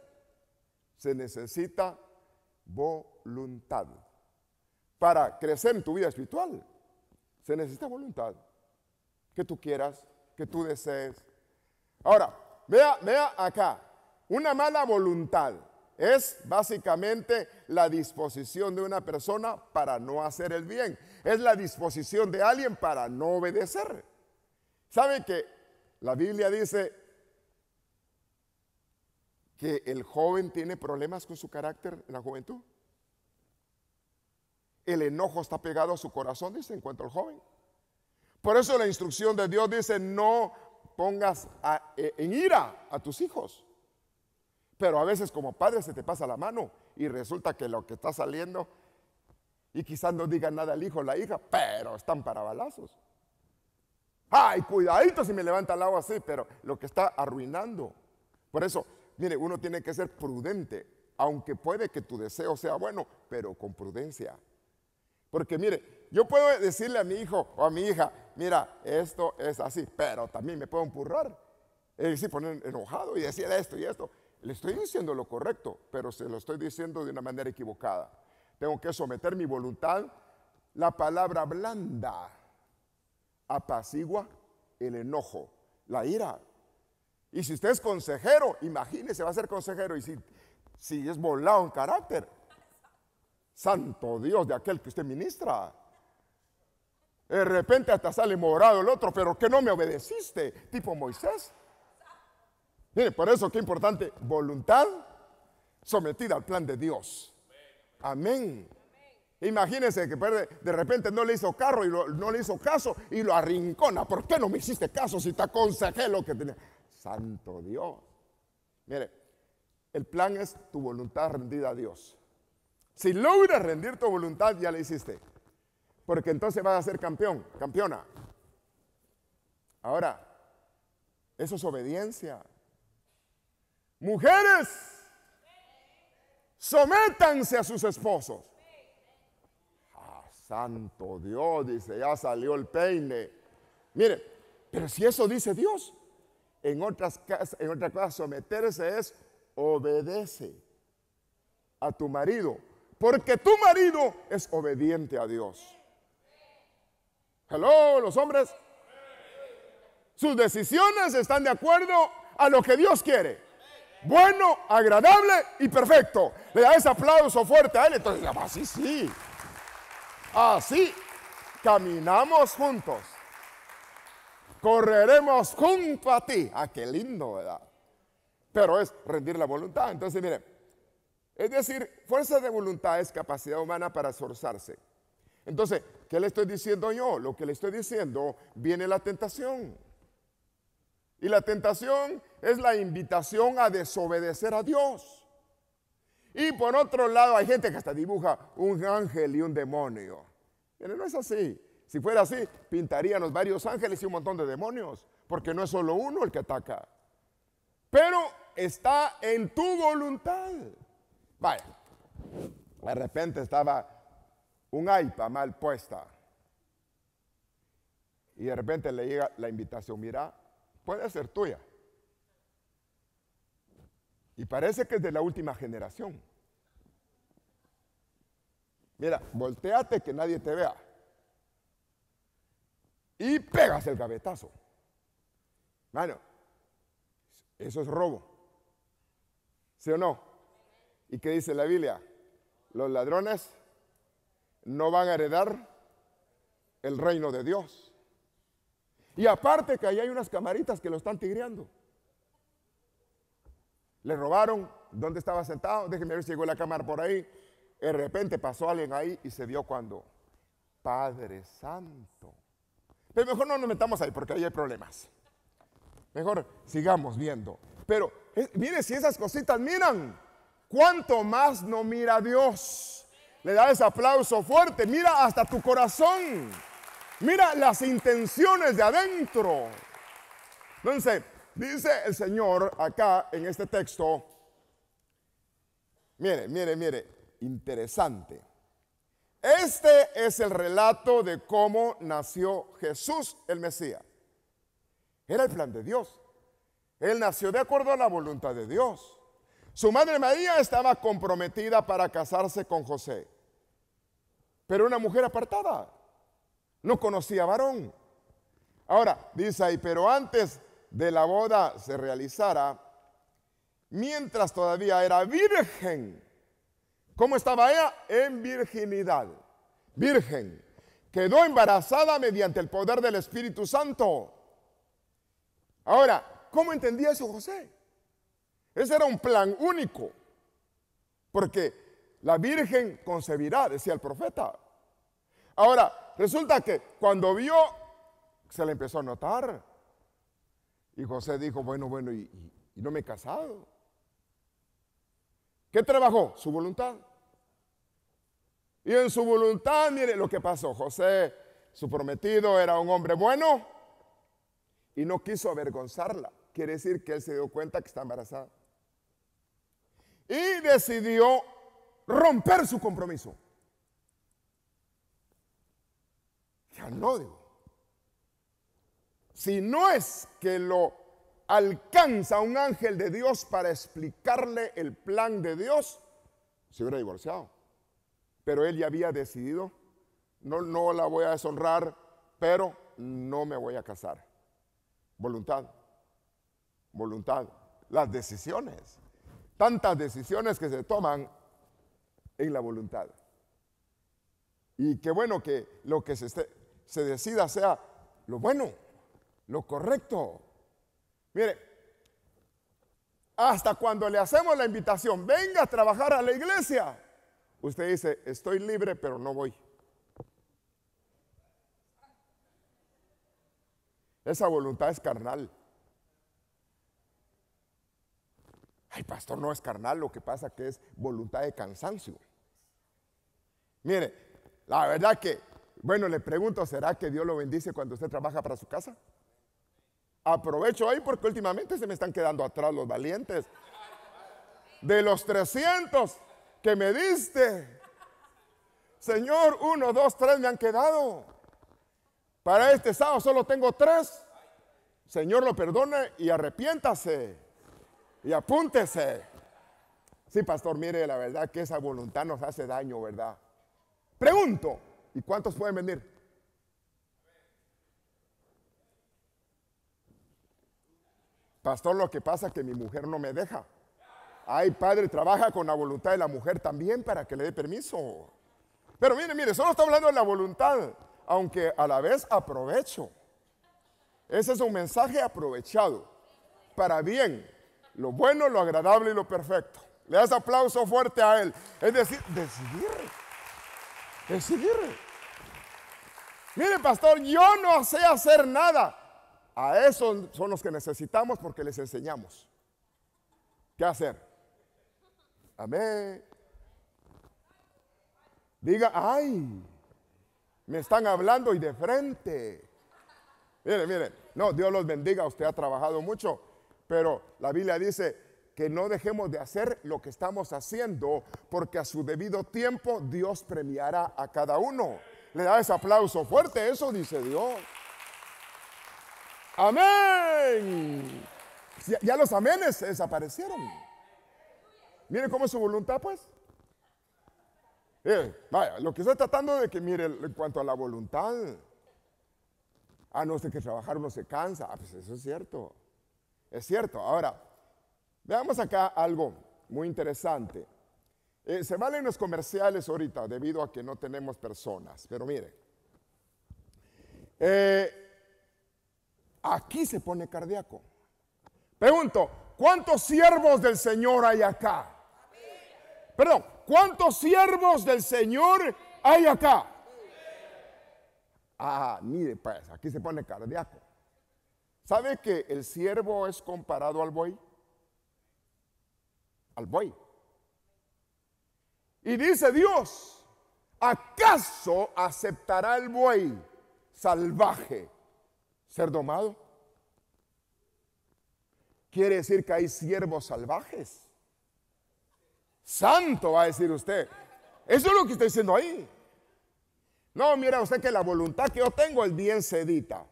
se necesita voluntad. Para crecer en tu vida espiritual se necesita voluntad. Que tú quieras, que tú desees. Ahora, vea, vea acá. Una mala voluntad es básicamente la disposición de una persona para no hacer el bien. Es la disposición de alguien para no obedecer. ¿Sabe qué? La Biblia dice que el joven tiene problemas con su carácter en la juventud. El enojo está pegado a su corazón, dice, en cuanto al joven. Por eso la instrucción de Dios dice, no pongas e, en ira a tus hijos. Pero a veces como padre se te pasa la mano y resulta que lo que está saliendo, y quizás no diga nada al hijo o la hija, pero están para balazos. Ay, cuidadito si me levanta el agua así, pero lo que está arruinando. Por eso, mire, uno tiene que ser prudente, aunque puede que tu deseo sea bueno, pero con prudencia. Porque mire, yo puedo decirle a mi hijo o a mi hija, mira, esto es así, pero también me puedo empurrar. Y si poner enojado y decir esto y esto. Le estoy diciendo lo correcto, pero se lo estoy diciendo de una manera equivocada. Tengo que someter mi voluntad, la palabra blanda apacigua el enojo, la ira. Y si usted es consejero, imagínese, va a ser consejero y si, si es volado en carácter, santo Dios de aquel que usted ministra. De repente hasta sale morado el otro, pero que no me obedeciste, tipo Moisés. Mire, por eso qué importante, voluntad sometida al plan de Dios. Amén. Imagínense que de repente no le hizo carro y no le hizo caso y lo arrincona. ¿Por qué no me hiciste caso si te aconsejé lo que tiene? Santo Dios. Mire, el plan es tu voluntad rendida a Dios. Si logras rendir tu voluntad, ya la hiciste. Porque entonces vas a ser campeón, campeona. Ahora, eso es obediencia. Mujeres, sométanse a sus esposos Santo Dios, dice, ya salió el peine. Mire, pero si eso dice Dios, en otras en otra someterse es obedece a tu marido, porque tu marido es obediente a Dios. Hello, los hombres. Sus decisiones están de acuerdo a lo que Dios quiere. Bueno, agradable y perfecto. Le da ese aplauso fuerte a él. Entonces, ah, sí, sí. Así caminamos juntos. Correremos junto a ti. Ah, qué lindo, ¿verdad? Pero es rendir la voluntad. Entonces, mire, es decir, fuerza de voluntad es capacidad humana para esforzarse. Entonces, ¿qué le estoy diciendo yo? Lo que le estoy diciendo, viene la tentación. Y la tentación es la invitación a desobedecer a Dios. Y por otro lado, hay gente que hasta dibuja un ángel y un demonio. Pero no es así. Si fuera así, los varios ángeles y un montón de demonios, porque no es solo uno el que ataca. Pero está en tu voluntad. Vaya, de repente estaba un alpa mal puesta. Y de repente le llega la invitación, mira, puede ser tuya. Y parece que es de la última generación. Mira, volteate que nadie te vea. Y pegas el gavetazo. Bueno, eso es robo. ¿Sí o no? ¿Y qué dice la Biblia? Los ladrones no van a heredar el reino de Dios. Y aparte que ahí hay unas camaritas que lo están tigreando. Le robaron, ¿dónde estaba sentado? Déjenme ver si llegó la cámara por ahí. De repente pasó alguien ahí y se vio cuando. Padre Santo. Pero mejor no nos metamos ahí porque ahí hay problemas. Mejor sigamos viendo. Pero mire si esas cositas miran, cuánto más no mira Dios. Le da ese aplauso fuerte. Mira hasta tu corazón. Mira las intenciones de adentro. Entonces, Dice el Señor acá en este texto, mire, mire, mire, interesante. Este es el relato de cómo nació Jesús el Mesías. Era el plan de Dios. Él nació de acuerdo a la voluntad de Dios. Su madre María estaba comprometida para casarse con José, pero una mujer apartada. No conocía varón. Ahora, dice ahí, pero antes de la boda se realizara, mientras todavía era virgen, ¿cómo estaba ella? En virginidad, virgen. Quedó embarazada mediante el poder del Espíritu Santo. Ahora, ¿cómo entendía eso José? Ese era un plan único, porque la virgen concebirá, decía el profeta. Ahora, resulta que cuando vio, se le empezó a notar y José dijo, bueno, bueno, y, no me he casado. ¿Qué trabajó? Su voluntad. Y en su voluntad, mire lo que pasó. José, su prometido, era un hombre bueno y no quiso avergonzarla. Quiere decir que él se dio cuenta que está embarazada. Y decidió romper su compromiso. Ya no, digo si no es que lo alcanza un ángel de Dios para explicarle el plan de Dios, se hubiera divorciado. Pero él ya había decidido, no, no la voy a deshonrar, pero no me voy a casar. Voluntad, voluntad, las decisiones, tantas decisiones que se toman en la voluntad. Y qué bueno que lo que se, se decida sea lo bueno lo correcto. Mire, hasta cuando le hacemos la invitación, venga a trabajar a la iglesia, usted dice, estoy libre, pero no voy. Esa voluntad es carnal. Ay, pastor, no es carnal, lo que pasa que es voluntad de cansancio. Mire, la verdad que, bueno, le pregunto, ¿será que Dios lo bendice cuando usted trabaja para su casa? Aprovecho ahí porque últimamente se me están quedando atrás los valientes. De los 300 que me diste, Señor, uno, dos, tres me han quedado. Para este sábado solo tengo tres. Señor, lo perdone y arrepiéntase y apúntese. Sí, pastor, mire, la verdad que esa voluntad nos hace daño, ¿verdad? Pregunto, ¿y cuántos pueden venir? Pastor, lo que pasa es que mi mujer no me deja. Ay, padre, trabaja con la voluntad de la mujer también para que le dé permiso. Pero mire, mire, solo está hablando de la voluntad, aunque a la vez aprovecho. Ese es un mensaje aprovechado para bien, lo bueno, lo agradable y lo perfecto. Le das aplauso fuerte a él. Es decir, decidir. Decidir. Mire, pastor, yo no sé hacer nada. A esos son los que necesitamos porque les enseñamos qué hacer. Amén. Diga, ay, me están hablando y de frente. Miren, miren, no, Dios los bendiga, usted ha trabajado mucho, pero la Biblia dice que no dejemos de hacer lo que estamos haciendo, porque a su debido tiempo Dios premiará a cada uno. Le da ese aplauso fuerte, eso dice Dios. Amén. Ya, los amenes desaparecieron. miren cómo es su voluntad, pues. vaya, lo que estoy tratando de que, mire, en cuanto a la voluntad, a no ser que trabajar uno se cansa, ah, pues eso es cierto. Es cierto. Ahora, veamos acá algo muy interesante. Eh, se valen los comerciales ahorita debido a que no tenemos personas, pero miren Eh, Aquí se pone cardíaco. Pregunto, ¿cuántos siervos del Señor hay acá? Perdón, ¿cuántos siervos del Señor hay acá? Ah, mire pues, aquí se pone cardíaco. ¿Sabe que el siervo es comparado al buey? Al buey. Y dice Dios, ¿acaso aceptará el buey salvaje ser domado. Quiere decir que hay siervos salvajes. Santo va a decir usted. Eso es lo que está diciendo ahí. No, mira usted que la voluntad que yo tengo es bien sedita.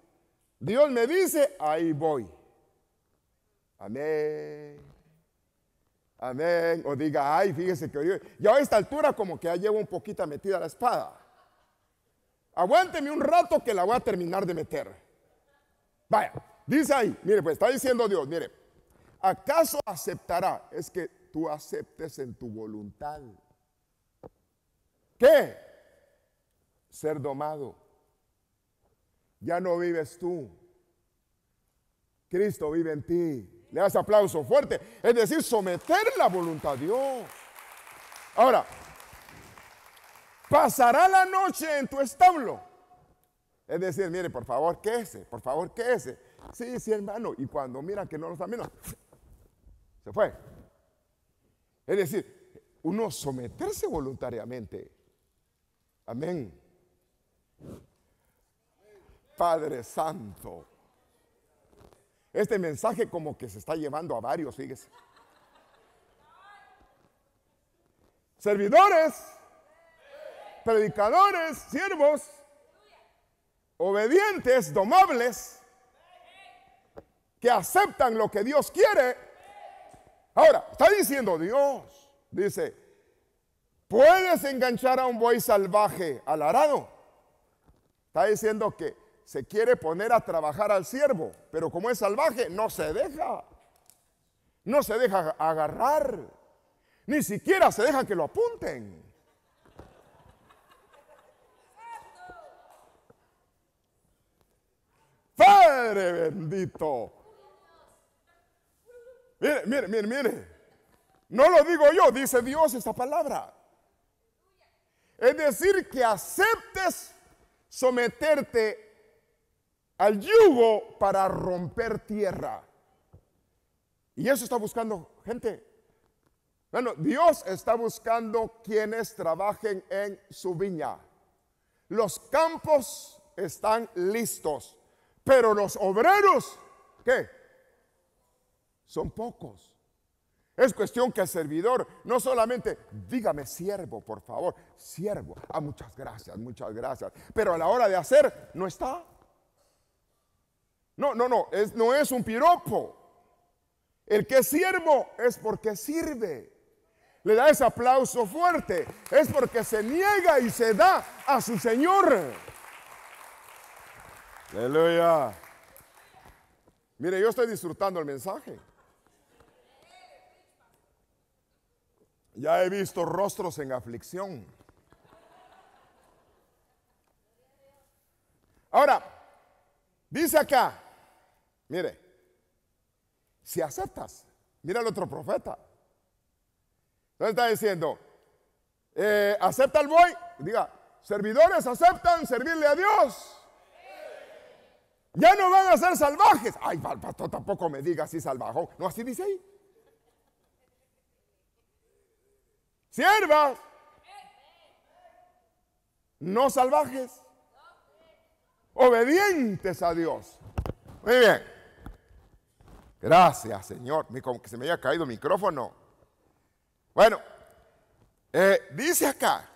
Dios me dice, ahí voy. Amén. Amén. O diga, ay, fíjese que yo a esta altura como que ya llevo un poquito metida la espada. Aguánteme un rato que la voy a terminar de meter. Vaya, dice ahí, mire, pues está diciendo Dios, mire, ¿acaso aceptará? Es que tú aceptes en tu voluntad. ¿Qué? Ser domado. Ya no vives tú. Cristo vive en ti. Le das aplauso fuerte. Es decir, someter la voluntad a Dios. Ahora, pasará la noche en tu establo. Es decir, mire, por favor, ¿qué es? por favor, ¿qué es? Sí, sí, hermano. Y cuando mira que no lo están se fue. Es decir, uno someterse voluntariamente. Amén. Padre Santo. Este mensaje como que se está llevando a varios, fíjese. Servidores, predicadores, siervos obedientes, domables, que aceptan lo que Dios quiere. Ahora, está diciendo Dios, dice, puedes enganchar a un buey salvaje al arado. Está diciendo que se quiere poner a trabajar al siervo, pero como es salvaje, no se deja. No se deja agarrar. Ni siquiera se deja que lo apunten. Padre bendito. Mire, mire, mire, mire. No lo digo yo, dice Dios esta palabra. Es decir, que aceptes someterte al yugo para romper tierra. Y eso está buscando gente. Bueno, Dios está buscando quienes trabajen en su viña. Los campos están listos. Pero los obreros, ¿qué? Son pocos. Es cuestión que el servidor no solamente dígame siervo, por favor, siervo. a ah, muchas gracias, muchas gracias. Pero a la hora de hacer, no está. No, no, no, es, no es un piropo. El que es siervo es porque sirve. Le da ese aplauso fuerte. Es porque se niega y se da a su Señor. Aleluya. Mire, yo estoy disfrutando el mensaje. Ya he visto rostros en aflicción. Ahora, dice acá, mire, si aceptas, mira al otro profeta. Entonces está diciendo, eh, acepta el boy, diga, servidores aceptan servirle a Dios. Ya no van a ser salvajes. Ay, pastor, tampoco me diga así salvajón. No, así dice ahí. Siervas. No salvajes. Obedientes a Dios. Muy bien. Gracias, Señor. Como que se me haya caído el micrófono. Bueno, eh, dice acá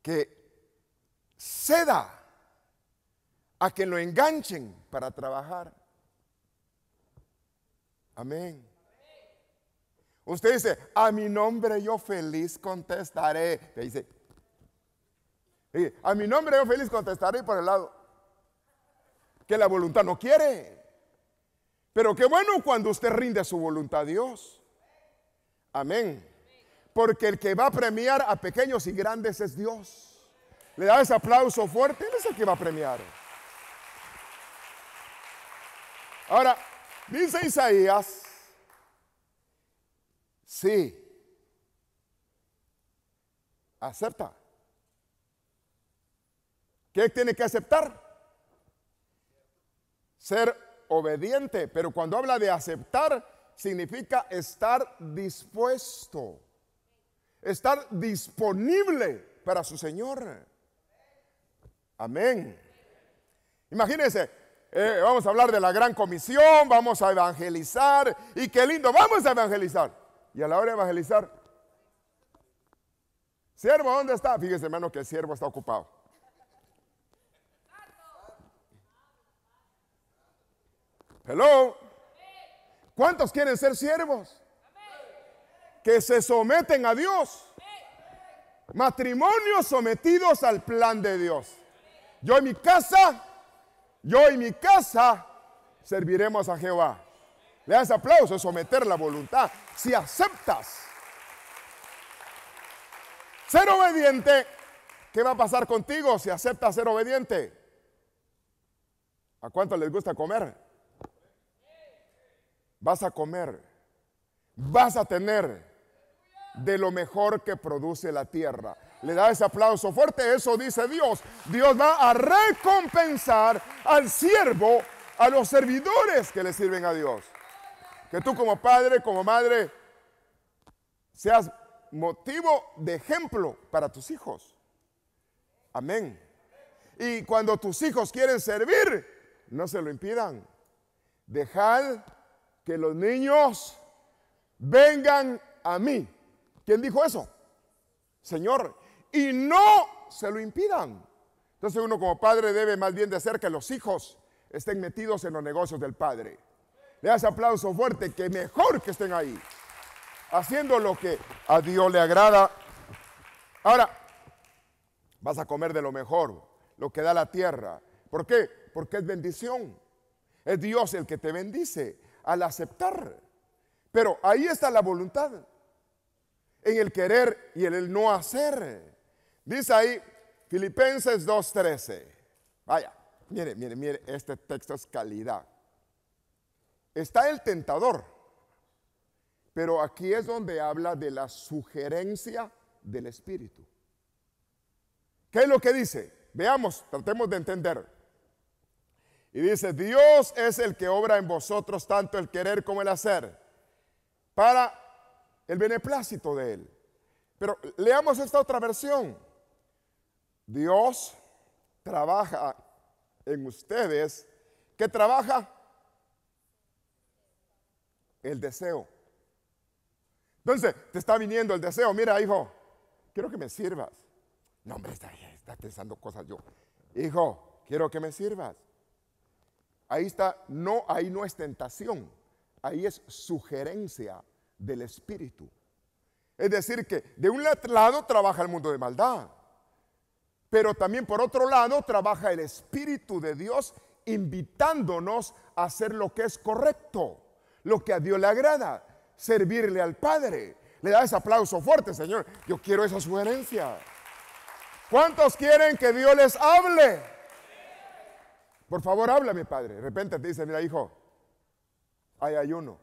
que seda a que lo enganchen para trabajar. Amén. Usted dice, a mi nombre yo feliz contestaré. dice, a mi nombre yo feliz contestaré por el lado que la voluntad no quiere. Pero qué bueno cuando usted rinde su voluntad a Dios. Amén. Porque el que va a premiar a pequeños y grandes es Dios. Le da ese aplauso fuerte, él es el que va a premiar. Ahora, dice Isaías, sí, acepta. ¿Qué tiene que aceptar? Ser obediente, pero cuando habla de aceptar, significa estar dispuesto, estar disponible para su Señor. Amén. Imagínense, eh, vamos a hablar de la gran comisión, vamos a evangelizar. Y qué lindo, vamos a evangelizar. Y a la hora de evangelizar, siervo, ¿dónde está? Fíjese, hermano, que el siervo está ocupado. Hello. ¿Cuántos quieren ser siervos? Que se someten a Dios. Matrimonios sometidos al plan de Dios. Yo en mi casa yo y mi casa serviremos a Jehová. Le das aplauso, someter la voluntad. Si aceptas ser obediente, ¿qué va a pasar contigo si aceptas ser obediente? ¿A cuánto les gusta comer? Vas a comer, vas a tener de lo mejor que produce la tierra. Le da ese aplauso fuerte, eso dice Dios. Dios va a recompensar al siervo, a los servidores que le sirven a Dios. Que tú como padre, como madre, seas motivo de ejemplo para tus hijos. Amén. Y cuando tus hijos quieren servir, no se lo impidan. Dejad que los niños vengan a mí. ¿Quién dijo eso? Señor, y no se lo impidan. Entonces uno como padre debe más bien de hacer que los hijos estén metidos en los negocios del padre. Le hace aplauso fuerte, que mejor que estén ahí, haciendo lo que a Dios le agrada. Ahora, vas a comer de lo mejor, lo que da la tierra. ¿Por qué? Porque es bendición. Es Dios el que te bendice al aceptar. Pero ahí está la voluntad, en el querer y en el no hacer. Dice ahí Filipenses 2.13. Vaya, mire, mire, mire, este texto es calidad. Está el tentador, pero aquí es donde habla de la sugerencia del Espíritu. ¿Qué es lo que dice? Veamos, tratemos de entender. Y dice, Dios es el que obra en vosotros tanto el querer como el hacer, para el beneplácito de Él. Pero leamos esta otra versión. Dios trabaja en ustedes. ¿Qué trabaja? El deseo. Entonces, te está viniendo el deseo. Mira, hijo, quiero que me sirvas. No, hombre, está, está pensando cosas yo. Hijo, quiero que me sirvas. Ahí está, no, ahí no es tentación. Ahí es sugerencia del espíritu. Es decir, que de un lado trabaja el mundo de maldad. Pero también por otro lado trabaja el Espíritu de Dios invitándonos a hacer lo que es correcto, lo que a Dios le agrada, servirle al Padre. Le da ese aplauso fuerte, Señor. Yo quiero esa sugerencia. ¿Cuántos quieren que Dios les hable? Por favor, háblame, Padre. De repente te dice, mira, hijo, hay ayuno.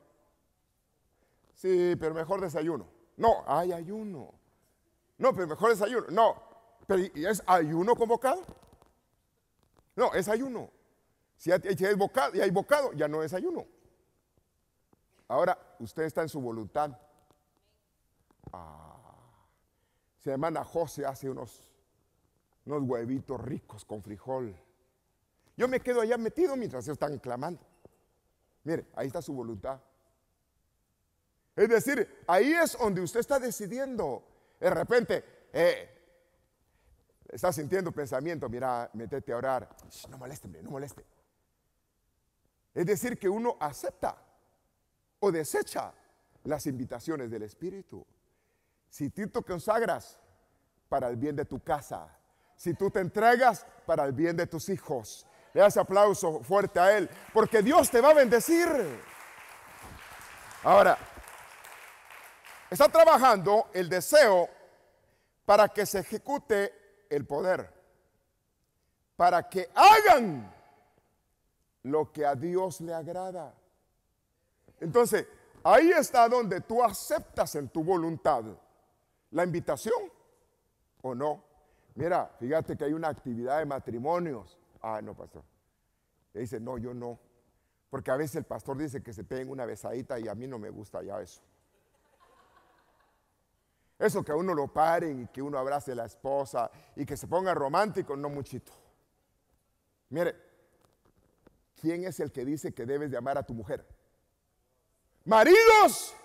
Sí, pero mejor desayuno. No, hay ayuno. No, pero mejor desayuno. No, pero ¿Es ayuno con bocado? No, es ayuno. Si es bocado y hay bocado, ya no es ayuno. Ahora, usted está en su voluntad. Ah, se llama José hace unos, unos huevitos ricos con frijol. Yo me quedo allá metido mientras ellos están clamando. Mire, ahí está su voluntad. Es decir, ahí es donde usted está decidiendo. De repente, eh, Estás sintiendo pensamiento, mira, metete a orar. no moleste, no moleste. Es decir, que uno acepta o desecha las invitaciones del Espíritu. Si tú te consagras para el bien de tu casa, si tú te entregas para el bien de tus hijos, le hace aplauso fuerte a Él, porque Dios te va a bendecir. Ahora, está trabajando el deseo para que se ejecute el poder para que hagan lo que a Dios le agrada. Entonces, ahí está donde tú aceptas en tu voluntad la invitación o no. Mira, fíjate que hay una actividad de matrimonios. Ah, no, pastor. dice, no, yo no. Porque a veces el pastor dice que se peguen una besadita y a mí no me gusta ya eso. Eso que a uno lo paren y que uno abrace a la esposa y que se ponga romántico, no muchito. Mire, ¿quién es el que dice que debes de amar a tu mujer? Maridos,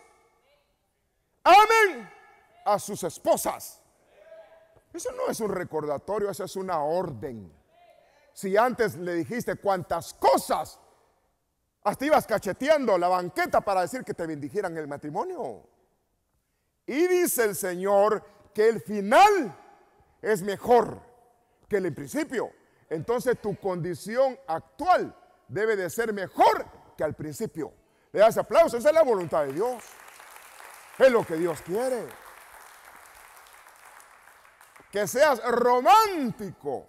amen a sus esposas. Eso no es un recordatorio, eso es una orden. Si antes le dijiste cuántas cosas, hasta ibas cacheteando la banqueta para decir que te bendijeran el matrimonio. Y dice el Señor que el final es mejor que el principio. Entonces tu condición actual debe de ser mejor que al principio. Le das aplausos. esa es la voluntad de Dios. Es lo que Dios quiere. Que seas romántico.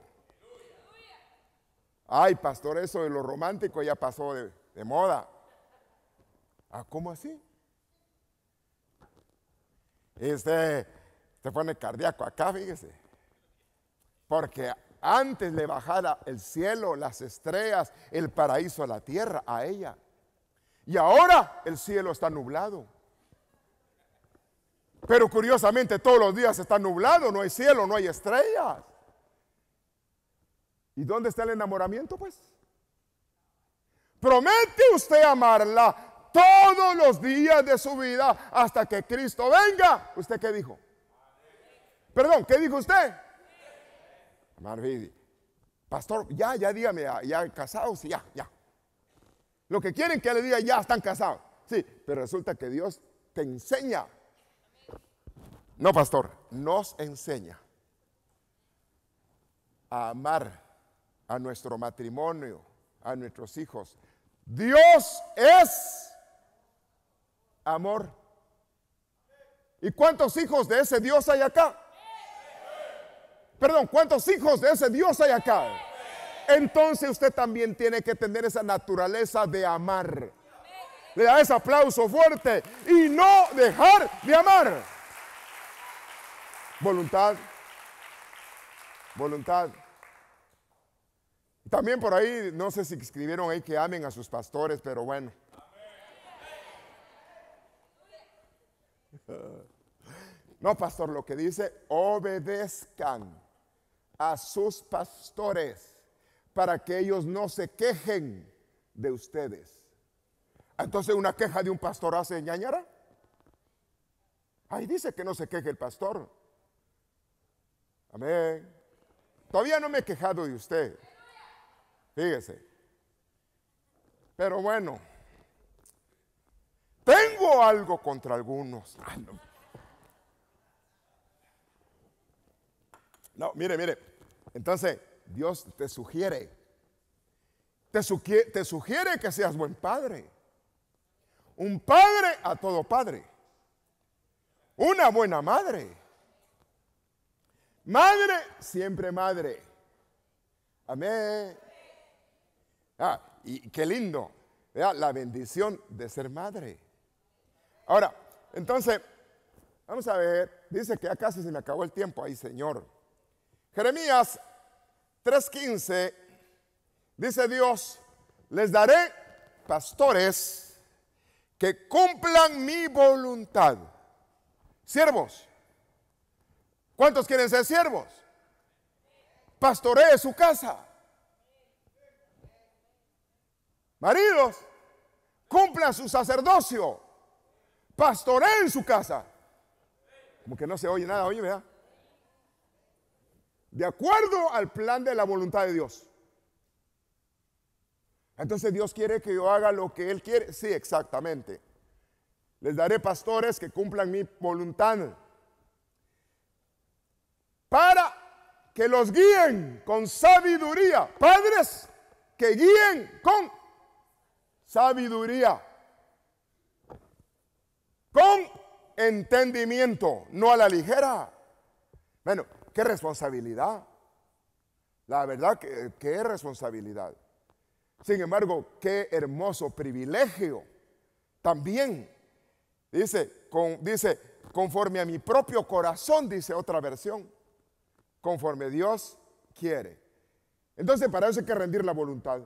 Ay, pastor, eso de lo romántico ya pasó de, de moda. ¿Ah, ¿Cómo así? Y se pone cardíaco acá, fíjese. Porque antes le bajara el cielo, las estrellas, el paraíso a la tierra, a ella. Y ahora el cielo está nublado. Pero curiosamente todos los días está nublado, no hay cielo, no hay estrellas. ¿Y dónde está el enamoramiento, pues? Promete usted amarla, todos los días de su vida hasta que Cristo venga. ¿Usted qué dijo? Perdón, ¿qué dijo usted? Pastor, ya, ya dígame, ya, ya casados, ya, ya. Lo que quieren que le diga, ya están casados. Sí, pero resulta que Dios te enseña. No, pastor, nos enseña a amar a nuestro matrimonio, a nuestros hijos. Dios es amor. ¿Y cuántos hijos de ese Dios hay acá? Perdón, ¿cuántos hijos de ese Dios hay acá? Entonces usted también tiene que tener esa naturaleza de amar. Le da ese aplauso fuerte y no dejar de amar. Voluntad. Voluntad. También por ahí, no sé si escribieron ahí que amen a sus pastores, pero bueno. No, pastor, lo que dice, obedezcan a sus pastores para que ellos no se quejen de ustedes. Entonces, ¿una queja de un pastor hace ñañara? Ahí dice que no se queje el pastor. Amén. Todavía no me he quejado de usted. Fíjese. Pero bueno algo contra algunos. Ah, no. mire, mire. Entonces, Dios te sugiere. Te sugiere, que seas buen padre. Un padre a todo padre. Una buena madre. Madre, siempre madre. Amén. Ah, y qué lindo. La bendición de ser madre. Ahora, entonces, vamos a ver, dice que ya casi se me acabó el tiempo, ahí Señor. Jeremías 3:15, dice Dios, les daré pastores que cumplan mi voluntad. Siervos, ¿cuántos quieren ser siervos? Pastoree su casa. Maridos, cumplan su sacerdocio pastoree en su casa. Como que no se oye nada, oye, ¿verdad? De acuerdo al plan de la voluntad de Dios. Entonces Dios quiere que yo haga lo que Él quiere. Sí, exactamente. Les daré pastores que cumplan mi voluntad. Para que los guíen con sabiduría. Padres que guíen con sabiduría. Con entendimiento, no a la ligera. Bueno, qué responsabilidad. La verdad que qué responsabilidad. Sin embargo, qué hermoso privilegio. También dice, dice, conforme a mi propio corazón, dice otra versión, conforme Dios quiere. Entonces, para eso hay que rendir la voluntad,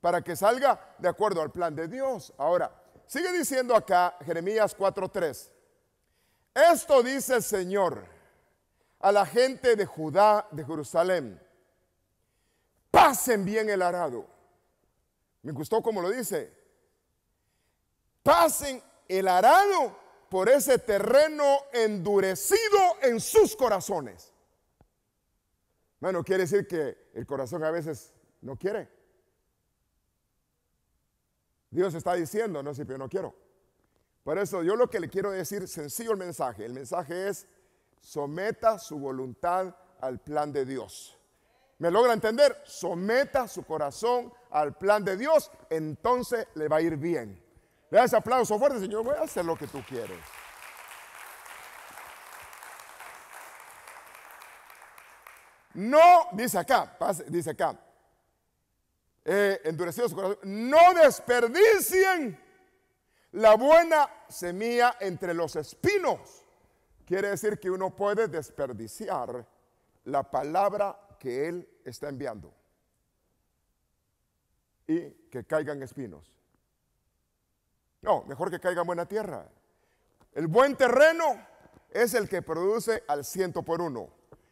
para que salga de acuerdo al plan de Dios. Ahora, Sigue diciendo acá Jeremías 4:3. Esto dice el Señor a la gente de Judá, de Jerusalén. Pasen bien el arado. Me gustó como lo dice. Pasen el arado por ese terreno endurecido en sus corazones. Bueno, quiere decir que el corazón a veces no quiere. Dios está diciendo, no, si pero no quiero. Por eso yo lo que le quiero decir, sencillo el mensaje. El mensaje es, someta su voluntad al plan de Dios. ¿Me logra entender? Someta su corazón al plan de Dios, entonces le va a ir bien. Le da ese aplauso fuerte, Señor, voy a hacer lo que tú quieres. No, dice acá, dice acá, eh, endurecido su corazón, no desperdicien la buena semilla entre los espinos. Quiere decir que uno puede desperdiciar la palabra que Él está enviando y que caigan espinos. No, mejor que caiga buena tierra. El buen terreno es el que produce al ciento por uno.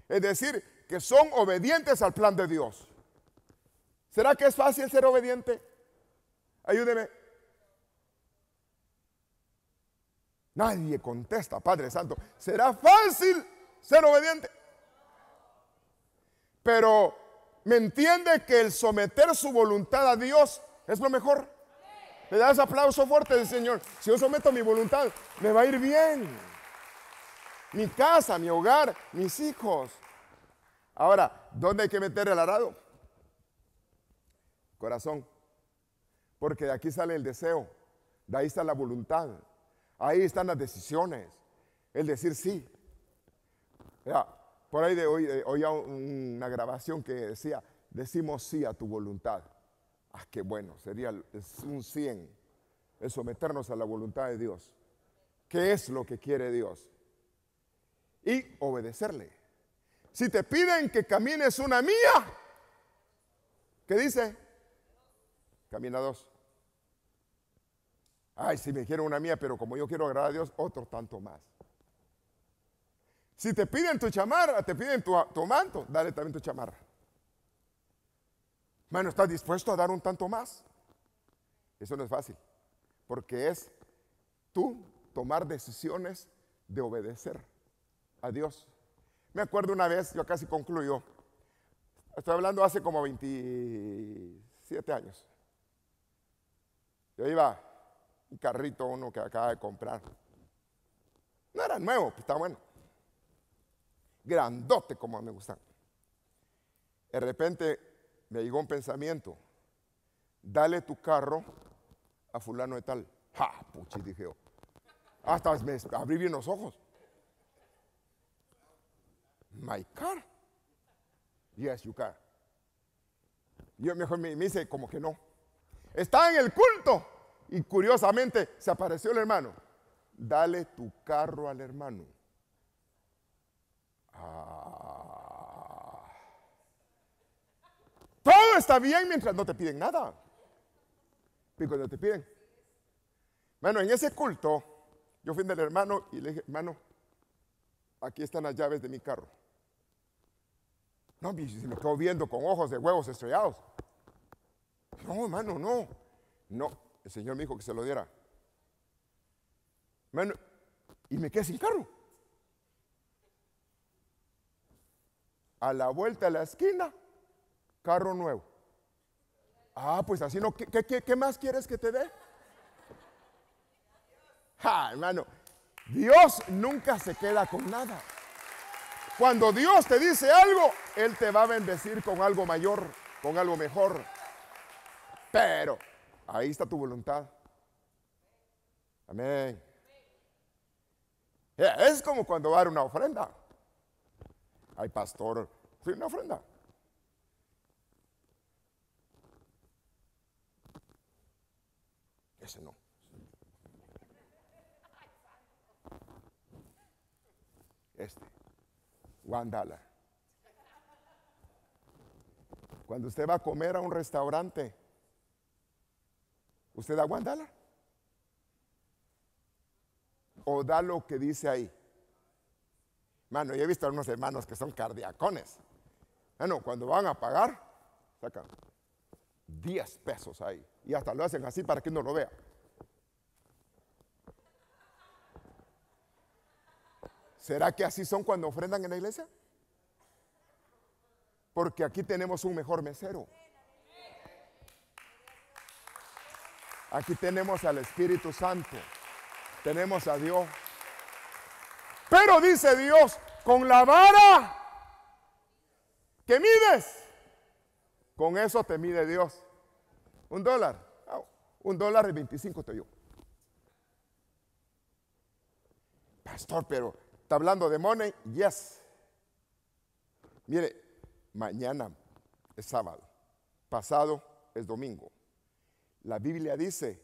Es decir, que son obedientes al plan de Dios. ¿Será que es fácil ser obediente? Ayúdeme. Nadie contesta, Padre Santo. ¿Será fácil ser obediente? Pero me entiende que el someter su voluntad a Dios es lo mejor. Le das aplauso fuerte del Señor. Si yo someto mi voluntad, me va a ir bien. Mi casa, mi hogar, mis hijos. Ahora, ¿dónde hay que meter el arado? corazón. Porque de aquí sale el deseo, de ahí está la voluntad, ahí están las decisiones, el decir sí. por ahí de hoy eh, oía una grabación que decía, decimos sí a tu voluntad. Ah, qué bueno, sería un 100, el someternos a la voluntad de Dios. ¿Qué es lo que quiere Dios? Y obedecerle. Si te piden que camines una mía, ¿qué dice? camina dos. Ay, si me dijeron una mía, pero como yo quiero agradar a Dios, otro tanto más. Si te piden tu chamarra, te piden tu, manto, dale también tu chamarra. Bueno, ¿estás dispuesto a dar un tanto más? Eso no es fácil, porque es tú tomar decisiones de obedecer a Dios. Me acuerdo una vez, yo casi concluyo, estoy hablando hace como 27 años, yo iba un carrito uno que acaba de comprar. No era nuevo, pero pues, está bueno. Grandote como me gustaba. De repente me llegó un pensamiento. Dale tu carro a fulano de tal. Ja, puchi, dije yo. Hasta me abrí bien los ojos. My car. Yes, you car. Yo mejor me, me hice como que no. Está en el culto y curiosamente se apareció el hermano. Dale tu carro al hermano. Ah. Todo está bien mientras no te piden nada. Y cuando te piden. Bueno, en ese culto, yo fui del hermano y le dije, hermano, aquí están las llaves de mi carro. No, se me quedó viendo con ojos de huevos estrellados. No, hermano, no. No, el Señor me dijo que se lo diera. y me quedé sin carro. A la vuelta a la esquina, carro nuevo. Ah, pues así no, ¿qué, qué más quieres que te dé? Ja, hermano, Dios nunca se queda con nada. Cuando Dios te dice algo, Él te va a bendecir con algo mayor, con algo mejor. Pero ahí está tu voluntad. Amén. es como cuando va a dar una ofrenda. Ay, pastor, Soy una ofrenda. Ese no. Este, one Cuando usted va a comer a un restaurante, ¿Usted aguantala? ¿O da lo que dice ahí? Mano, yo he visto a unos hermanos que son cardiacones. Bueno, cuando van a pagar, sacan 10 pesos ahí. Y hasta lo hacen así para que no lo vea. ¿Será que así son cuando ofrendan en la iglesia? Porque aquí tenemos un mejor mesero. Aquí tenemos al Espíritu Santo. Tenemos a Dios. Pero dice Dios, con la vara que mides, con eso te mide Dios. Un dólar. un dólar y 25 te dio. Pastor, pero está hablando de money. Yes. Mire, mañana es sábado. Pasado es domingo. La Biblia dice,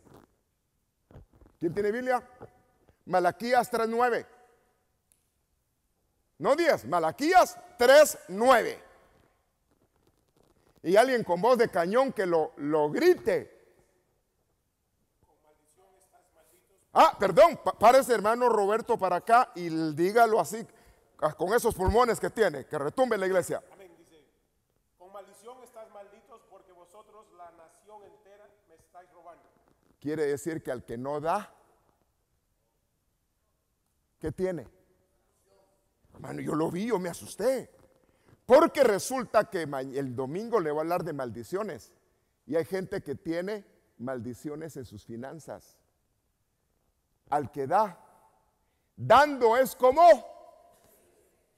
¿quién tiene Biblia? Malaquías 3.9. No 10, Malaquías 3.9. Y alguien con voz de cañón que lo, lo grite. Ah, perdón, párese hermano Roberto para acá y dígalo así, ah, con esos pulmones que tiene, que retumbe la iglesia. Amén, dice, con maldición estás malditos porque vosotros, la nación Quiere decir que al que no da, ¿qué tiene? Hermano, yo lo vi, yo me asusté. Porque resulta que el domingo le voy a hablar de maldiciones. Y hay gente que tiene maldiciones en sus finanzas. Al que da, dando es como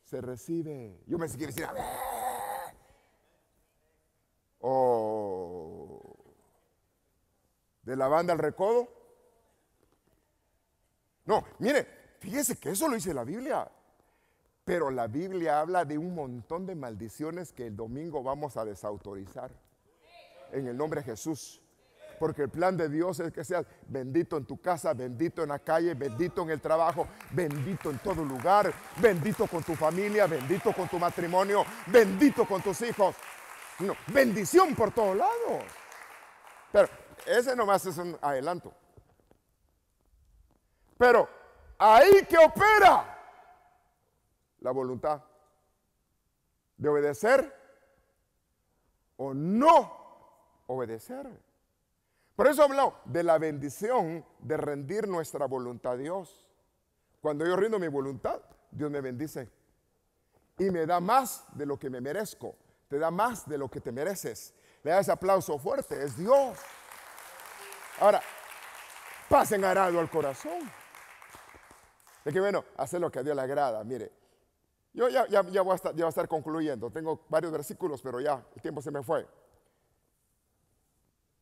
se recibe. Yo me quiero decir, a ver. de la banda al recodo? No, mire, fíjese que eso lo dice la Biblia. Pero la Biblia habla de un montón de maldiciones que el domingo vamos a desautorizar. En el nombre de Jesús. Porque el plan de Dios es que seas bendito en tu casa, bendito en la calle, bendito en el trabajo, bendito en todo lugar, bendito con tu familia, bendito con tu matrimonio, bendito con tus hijos. No, bendición por todos lados. Pero ese nomás es un adelanto. Pero ahí que opera la voluntad de obedecer o no obedecer. Por eso habló de la bendición de rendir nuestra voluntad a Dios. Cuando yo rindo mi voluntad, Dios me bendice y me da más de lo que me merezco, te da más de lo que te mereces. Le das ese aplauso fuerte, es Dios. Ahora, pasen arado al corazón. de que bueno, hacer lo que a Dios le agrada. Mire, yo ya, voy a estar, concluyendo. Tengo varios versículos, pero ya el tiempo se me fue.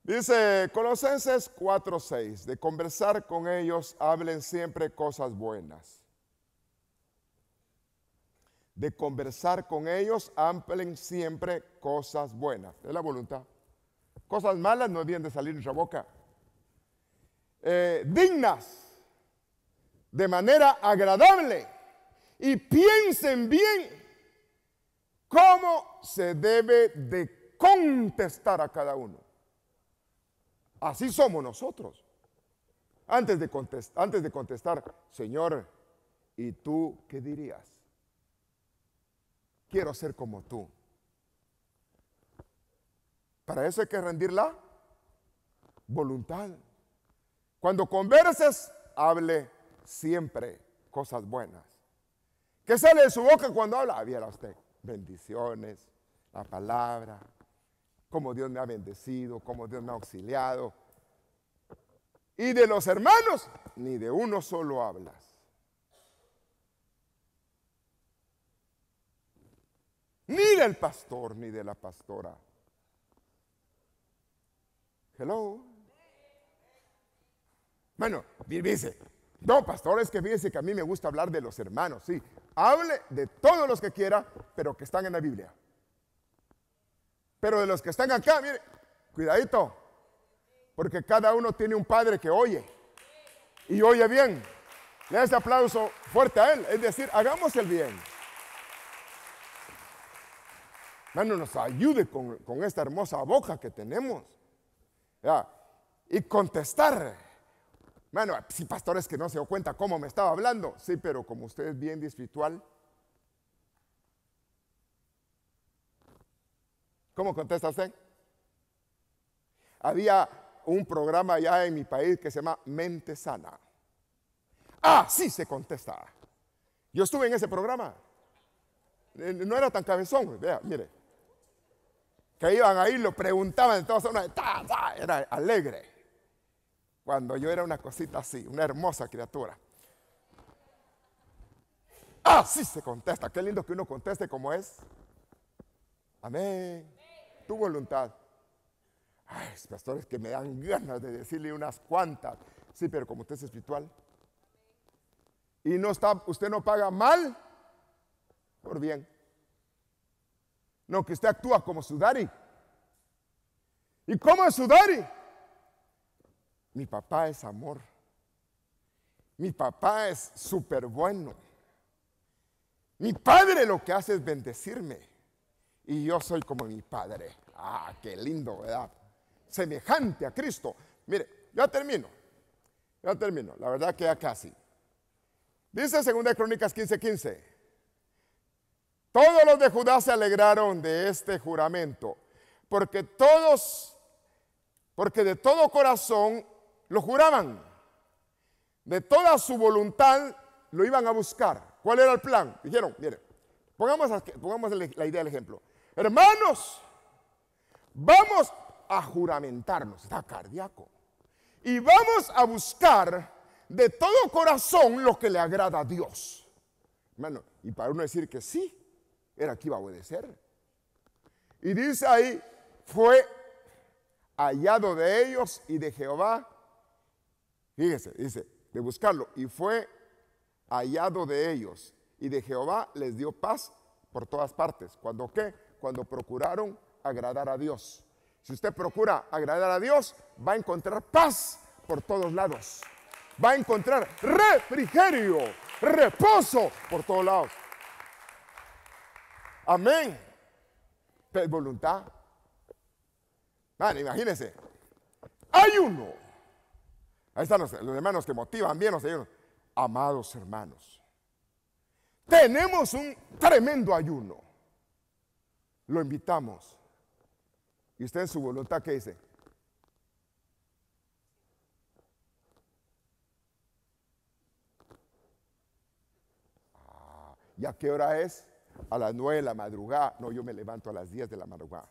Dice Colosenses 4:6, de conversar con ellos, hablen siempre cosas buenas. De conversar con ellos, hablen siempre cosas buenas. Es la voluntad. Cosas malas no vienen de salir de nuestra boca. Eh, dignas, de manera agradable y piensen bien cómo se debe de contestar a cada uno. Así somos nosotros. Antes de, contestar, antes de contestar, Señor, ¿y tú qué dirías? Quiero ser como tú. Para eso hay que rendir la voluntad. Cuando converses, hable siempre cosas buenas. ¿Qué sale de su boca cuando habla? Ah, a usted, bendiciones, la palabra, cómo Dios me ha bendecido, cómo Dios me ha auxiliado. Y de los hermanos, ni de uno solo hablas. Ni del pastor, ni de la pastora. Hello. Bueno, dice, no, pastor, es que fíjese que a mí me gusta hablar de los hermanos, sí. Hable de todos los que quiera, pero que están en la Biblia. Pero de los que están acá, mire, cuidadito, porque cada uno tiene un padre que oye y oye bien. Le ese aplauso fuerte a él, es decir, hagamos el bien. Hermano, nos ayude con, esta hermosa boca que tenemos. y contestar. Bueno, si pastores que no se dio cuenta cómo me estaba hablando. Sí, pero como usted es bien espiritual, ¿cómo contesta usted? Había un programa allá en mi país que se llama Mente Sana. Ah, sí se contesta. Yo estuve en ese programa. Eh, no era tan cabezón, vea, mire. Que iban ahí, lo preguntaban de todas formas, era alegre cuando yo era una cosita así, una hermosa criatura. Así sí se contesta. Qué lindo que uno conteste como es. Amén. Tu voluntad. Ay, pastores que me dan ganas de decirle unas cuantas. Sí, pero como usted es espiritual. Y no está, usted no paga mal por bien. No, que usted actúa como Sudari. ¿Y cómo es Sudari? Mi papá es amor. Mi papá es súper bueno. Mi padre lo que hace es bendecirme. Y yo soy como mi padre. Ah, qué lindo, ¿verdad? Semejante a Cristo. Mire, ya termino. Ya termino. La verdad que ya casi. Dice 2 Crónicas 15:15. Todos los de Judá se alegraron de este juramento, porque todos, porque de todo corazón lo juraban. De toda su voluntad lo iban a buscar. ¿Cuál era el plan? Dijeron, mire, pongamos, pongamos la idea del ejemplo. Hermanos, vamos a juramentarnos. Está cardíaco. Y vamos a buscar de todo corazón lo que le agrada a Dios. Hermano, y para uno decir que sí, era que iba a obedecer. Y dice ahí, fue hallado de ellos y de Jehová Fíjese, dice, de buscarlo. Y fue hallado de ellos. Y de Jehová les dio paz por todas partes. ¿Cuándo qué? Cuando procuraron agradar a Dios. Si usted procura agradar a Dios, va a encontrar paz por todos lados. Va a encontrar refrigerio, reposo por todos lados. Amén. Pero voluntad. imagínense. Hay uno Ahí están los, hermanos que motivan bien, los señores. Amados hermanos, tenemos un tremendo ayuno. Lo invitamos. ¿Y usted en su voluntad qué dice? Ah, ¿Y a qué hora es? A las nueve de la madrugada. No, yo me levanto a las diez de la madrugada.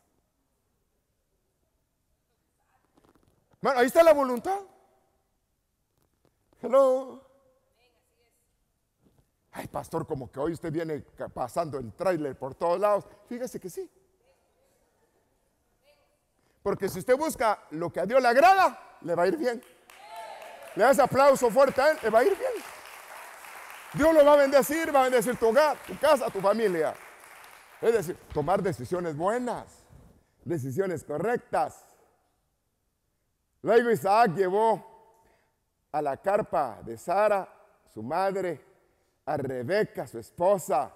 Bueno, ahí está la voluntad. Hello. Ay, pastor, como que hoy usted viene pasando el tráiler por todos lados. Fíjese que sí. Porque si usted busca lo que a Dios le agrada, le va a ir bien. Le das aplauso fuerte a él, le va a ir bien. Dios lo va a bendecir, va a bendecir tu hogar, tu casa, tu familia. Es decir, tomar decisiones buenas, decisiones correctas. Luego Isaac llevó a la carpa de Sara, su madre, a Rebeca, su esposa.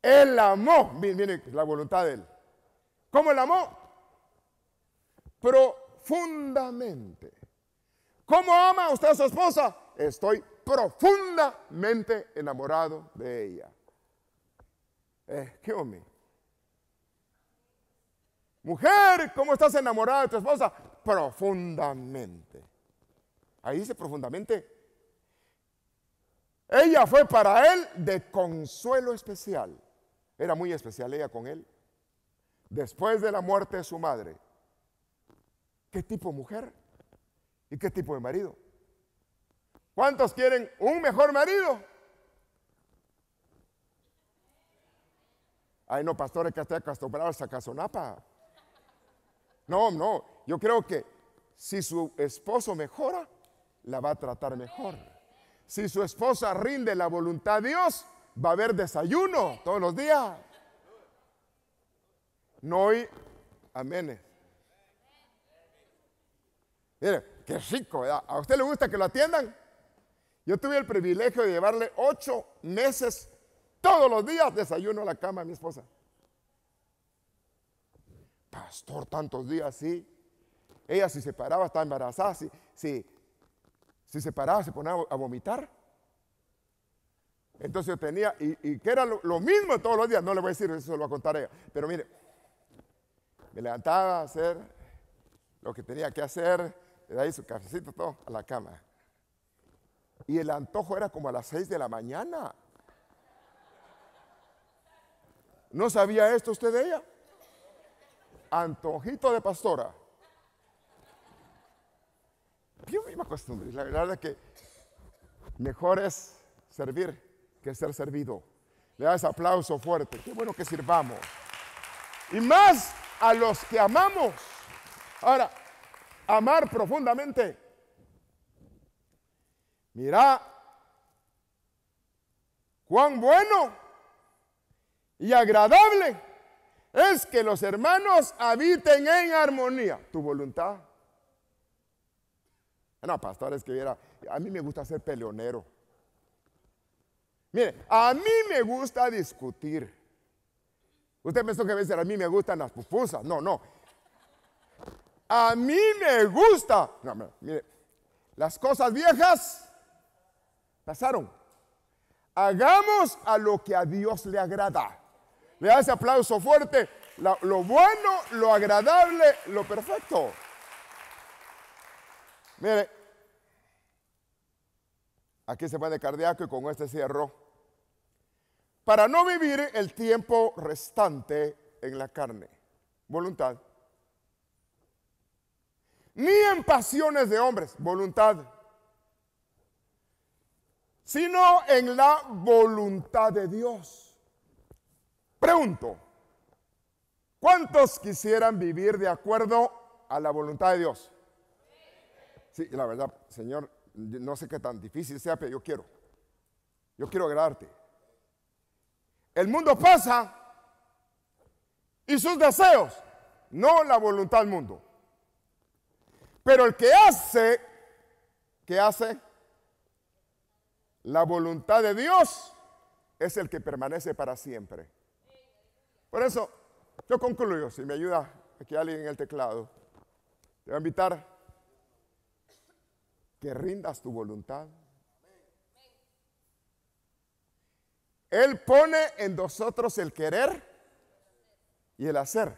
Él amó, miren, la voluntad de él. ¿Cómo la amó? Profundamente. ¿Cómo ama usted a su esposa? Estoy profundamente enamorado de ella. Eh, ¿Qué hombre? Mujer, ¿cómo estás enamorada de tu esposa? Profundamente. Ahí dice profundamente. Ella fue para él de consuelo especial. Era muy especial ella con él. Después de la muerte de su madre. ¿Qué tipo de mujer? ¿Y qué tipo de marido? ¿Cuántos quieren un mejor marido? Ay, no, pastores, que estoy acostumbrados a sacazonapa. No, no, yo creo que si su esposo mejora, la va a tratar mejor. Si su esposa rinde la voluntad de Dios, va a haber desayuno todos los días. No hay aménes. Mire, qué rico, ¿A usted le gusta que lo atiendan? Yo tuve el privilegio de llevarle ocho meses, todos los días, desayuno a la cama a mi esposa. Pastor, tantos días, sí. Ella si se paraba, estaba embarazada, sí, sí si se paraba, se ponía a vomitar. Entonces yo tenía, y, que era lo, mismo todos los días, no le voy a decir, eso lo voy a contar ella. Pero mire, me levantaba a hacer lo que tenía que hacer, le daba su cafecito, todo, a la cama. Y el antojo era como a las seis de la mañana. ¿No sabía esto usted de ella? Antojito de pastora yo me La verdad que mejor es servir que ser servido. Le das aplauso fuerte. Qué bueno que sirvamos. Y más a los que amamos. Ahora, amar profundamente. Mira cuán bueno y agradable es que los hermanos habiten en armonía. Tu voluntad, Ah, no, pastores que viera, a mí me gusta ser peleonero. Mire, a mí me gusta discutir. Usted pensó que a a mí me gustan las pupusas. No, no. A mí me gusta. No, mire, las cosas viejas pasaron. Hagamos a lo que a Dios le agrada. Le da ese aplauso fuerte. lo bueno, lo agradable, lo perfecto. Mire, aquí se va de cardíaco y con este cierro. Para no vivir el tiempo restante en la carne, voluntad. Ni en pasiones de hombres, voluntad. Sino en la voluntad de Dios. Pregunto, ¿cuántos quisieran vivir de acuerdo a la voluntad de Dios? Sí, la verdad, Señor, no sé qué tan difícil sea, pero yo quiero. Yo quiero agradarte. El mundo pasa y sus deseos, no la voluntad del mundo. Pero el que hace, que hace? La voluntad de Dios es el que permanece para siempre. Por eso, yo concluyo, si me ayuda aquí alguien en el teclado, te voy a invitar que rindas tu voluntad. Él pone en nosotros el querer y el hacer.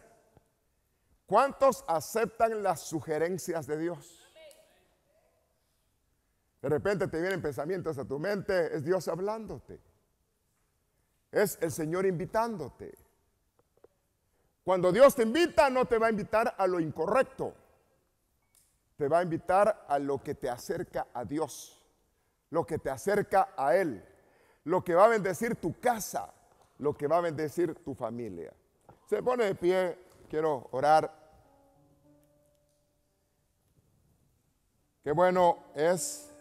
¿Cuántos aceptan las sugerencias de Dios? De repente te vienen pensamientos a tu mente, es Dios hablándote. Es el Señor invitándote. Cuando Dios te invita, no te va a invitar a lo incorrecto te va a invitar a lo que te acerca a Dios, lo que te acerca a Él, lo que va a bendecir tu casa, lo que va a bendecir tu familia. Se pone de pie, quiero orar. Qué bueno es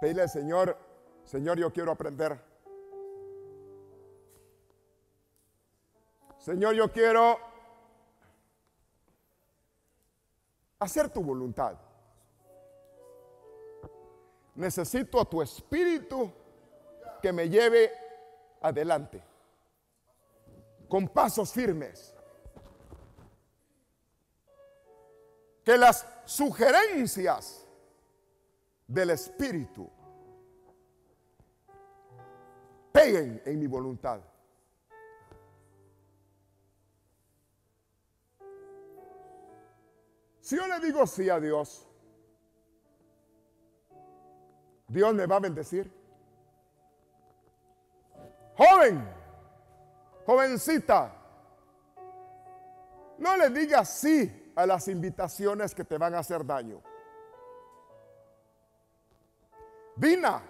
pedirle al Señor, Señor, yo quiero aprender. Señor, yo quiero hacer tu voluntad. Necesito a tu espíritu que me lleve adelante, con pasos firmes. Que las sugerencias del espíritu peguen en mi voluntad. Si yo le digo sí a Dios, Dios me va a bendecir. Joven, jovencita, no le digas sí a las invitaciones que te van a hacer daño. Dina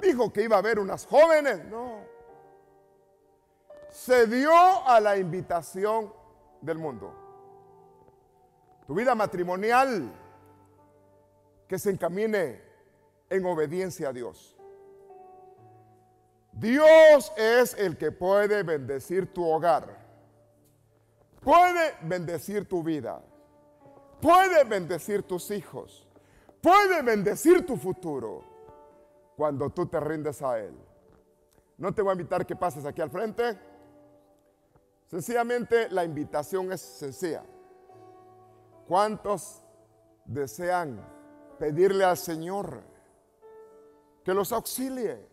dijo que iba a haber unas jóvenes, no. Se dio a la invitación del mundo tu vida matrimonial, que se encamine en obediencia a Dios. Dios es el que puede bendecir tu hogar, puede bendecir tu vida, puede bendecir tus hijos, puede bendecir tu futuro cuando tú te rindes a Él. No te voy a invitar que pases aquí al frente. Sencillamente la invitación es sencilla. ¿Cuántos desean pedirle al Señor que los auxilie?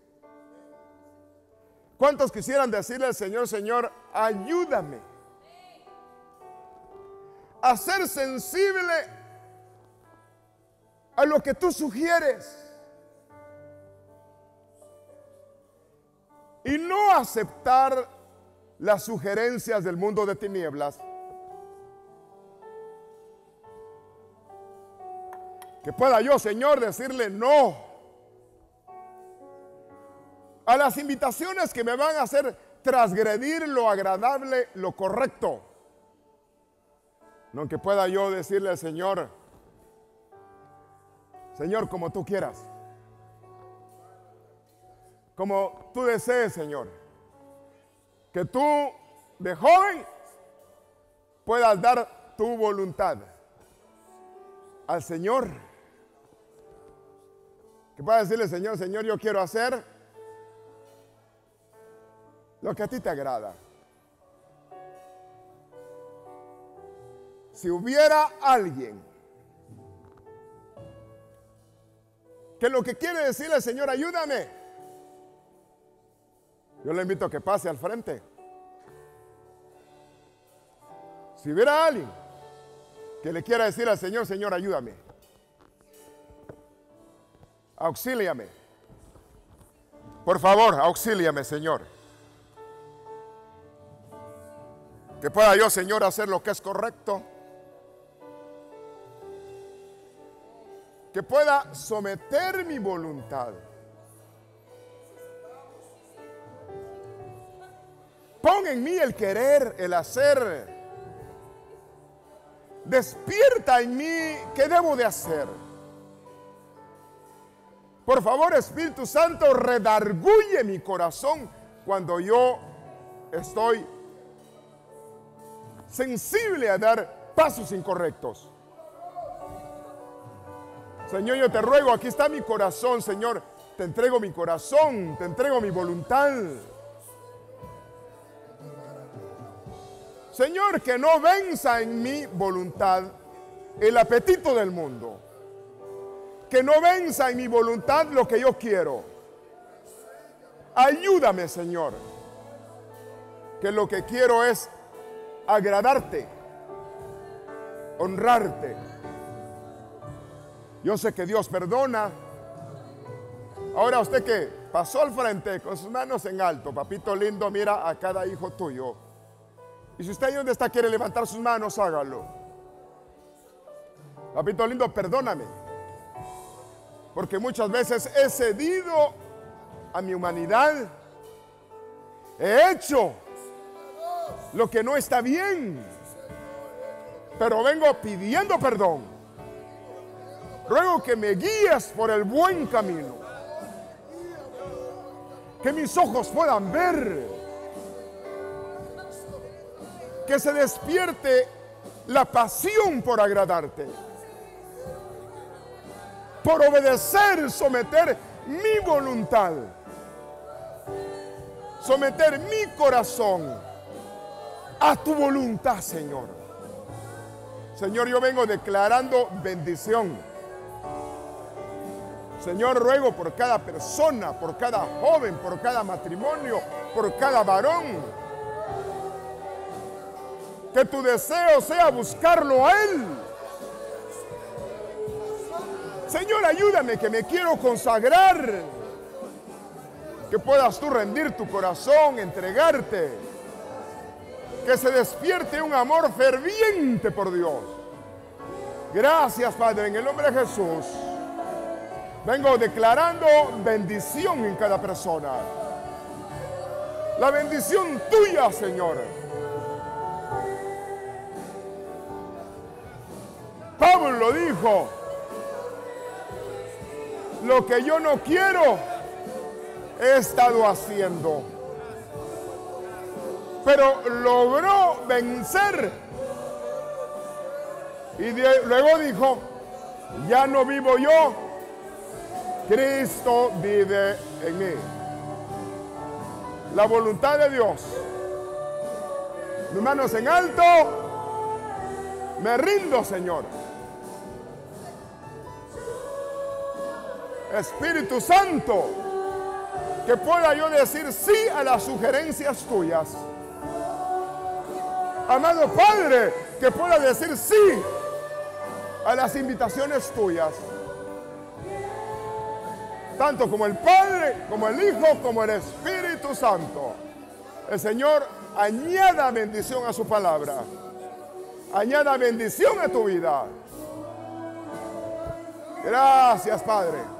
¿Cuántos quisieran decirle al Señor, Señor, ayúdame? A ser sensible a lo que tú sugieres. Y no aceptar las sugerencias del mundo de tinieblas Que pueda yo, Señor, decirle no a las invitaciones que me van a hacer transgredir lo agradable, lo correcto. No que pueda yo decirle al Señor, Señor, como tú quieras, como tú desees, Señor, que tú de joven puedas dar tu voluntad al Señor que pueda decirle, Señor, Señor, yo quiero hacer lo que a ti te agrada. Si hubiera alguien que lo que quiere decirle, Señor, ayúdame, yo le invito a que pase al frente. Si hubiera alguien que le quiera decir al Señor, Señor, ayúdame. Auxíliame. Por favor, auxíliame, Señor. Que pueda yo, Señor, hacer lo que es correcto. Que pueda someter mi voluntad. Pon en mí el querer, el hacer. Despierta en mí qué debo de hacer. Por favor, Espíritu Santo, redarguye mi corazón cuando yo estoy sensible a dar pasos incorrectos. Señor, yo te ruego, aquí está mi corazón, Señor. Te entrego mi corazón, te entrego mi voluntad. Señor, que no venza en mi voluntad el apetito del mundo que no venza en mi voluntad lo que yo quiero. Ayúdame, Señor, que lo que quiero es agradarte, honrarte. Yo sé que Dios perdona. Ahora usted que pasó al frente con sus manos en alto, papito lindo, mira a cada hijo tuyo. Y si usted ahí donde está quiere levantar sus manos, hágalo. Papito lindo, perdóname porque muchas veces he cedido a mi humanidad, he hecho lo que no está bien, pero vengo pidiendo perdón. Ruego que me guíes por el buen camino, que mis ojos puedan ver, que se despierte la pasión por agradarte por obedecer, someter mi voluntad, someter mi corazón a tu voluntad, Señor. Señor, yo vengo declarando bendición. Señor, ruego por cada persona, por cada joven, por cada matrimonio, por cada varón. Que tu deseo sea buscarlo a Él Señor, ayúdame que me quiero consagrar. Que puedas tú rendir tu corazón, entregarte. Que se despierte un amor ferviente por Dios. Gracias, Padre, en el nombre de Jesús. Vengo declarando bendición en cada persona. La bendición tuya, Señor. Pablo dijo, lo que yo no quiero, he estado haciendo. Pero logró vencer. Y luego dijo, ya no vivo yo, Cristo vive en mí. La voluntad de Dios. Mis manos en alto, me rindo, Señor. Espíritu Santo, que pueda yo decir sí a las sugerencias tuyas. Amado Padre, que pueda decir sí a las invitaciones tuyas. Tanto como el Padre, como el Hijo, como el Espíritu Santo. El Señor añada bendición a su palabra. Añada bendición a tu vida. Gracias, Padre.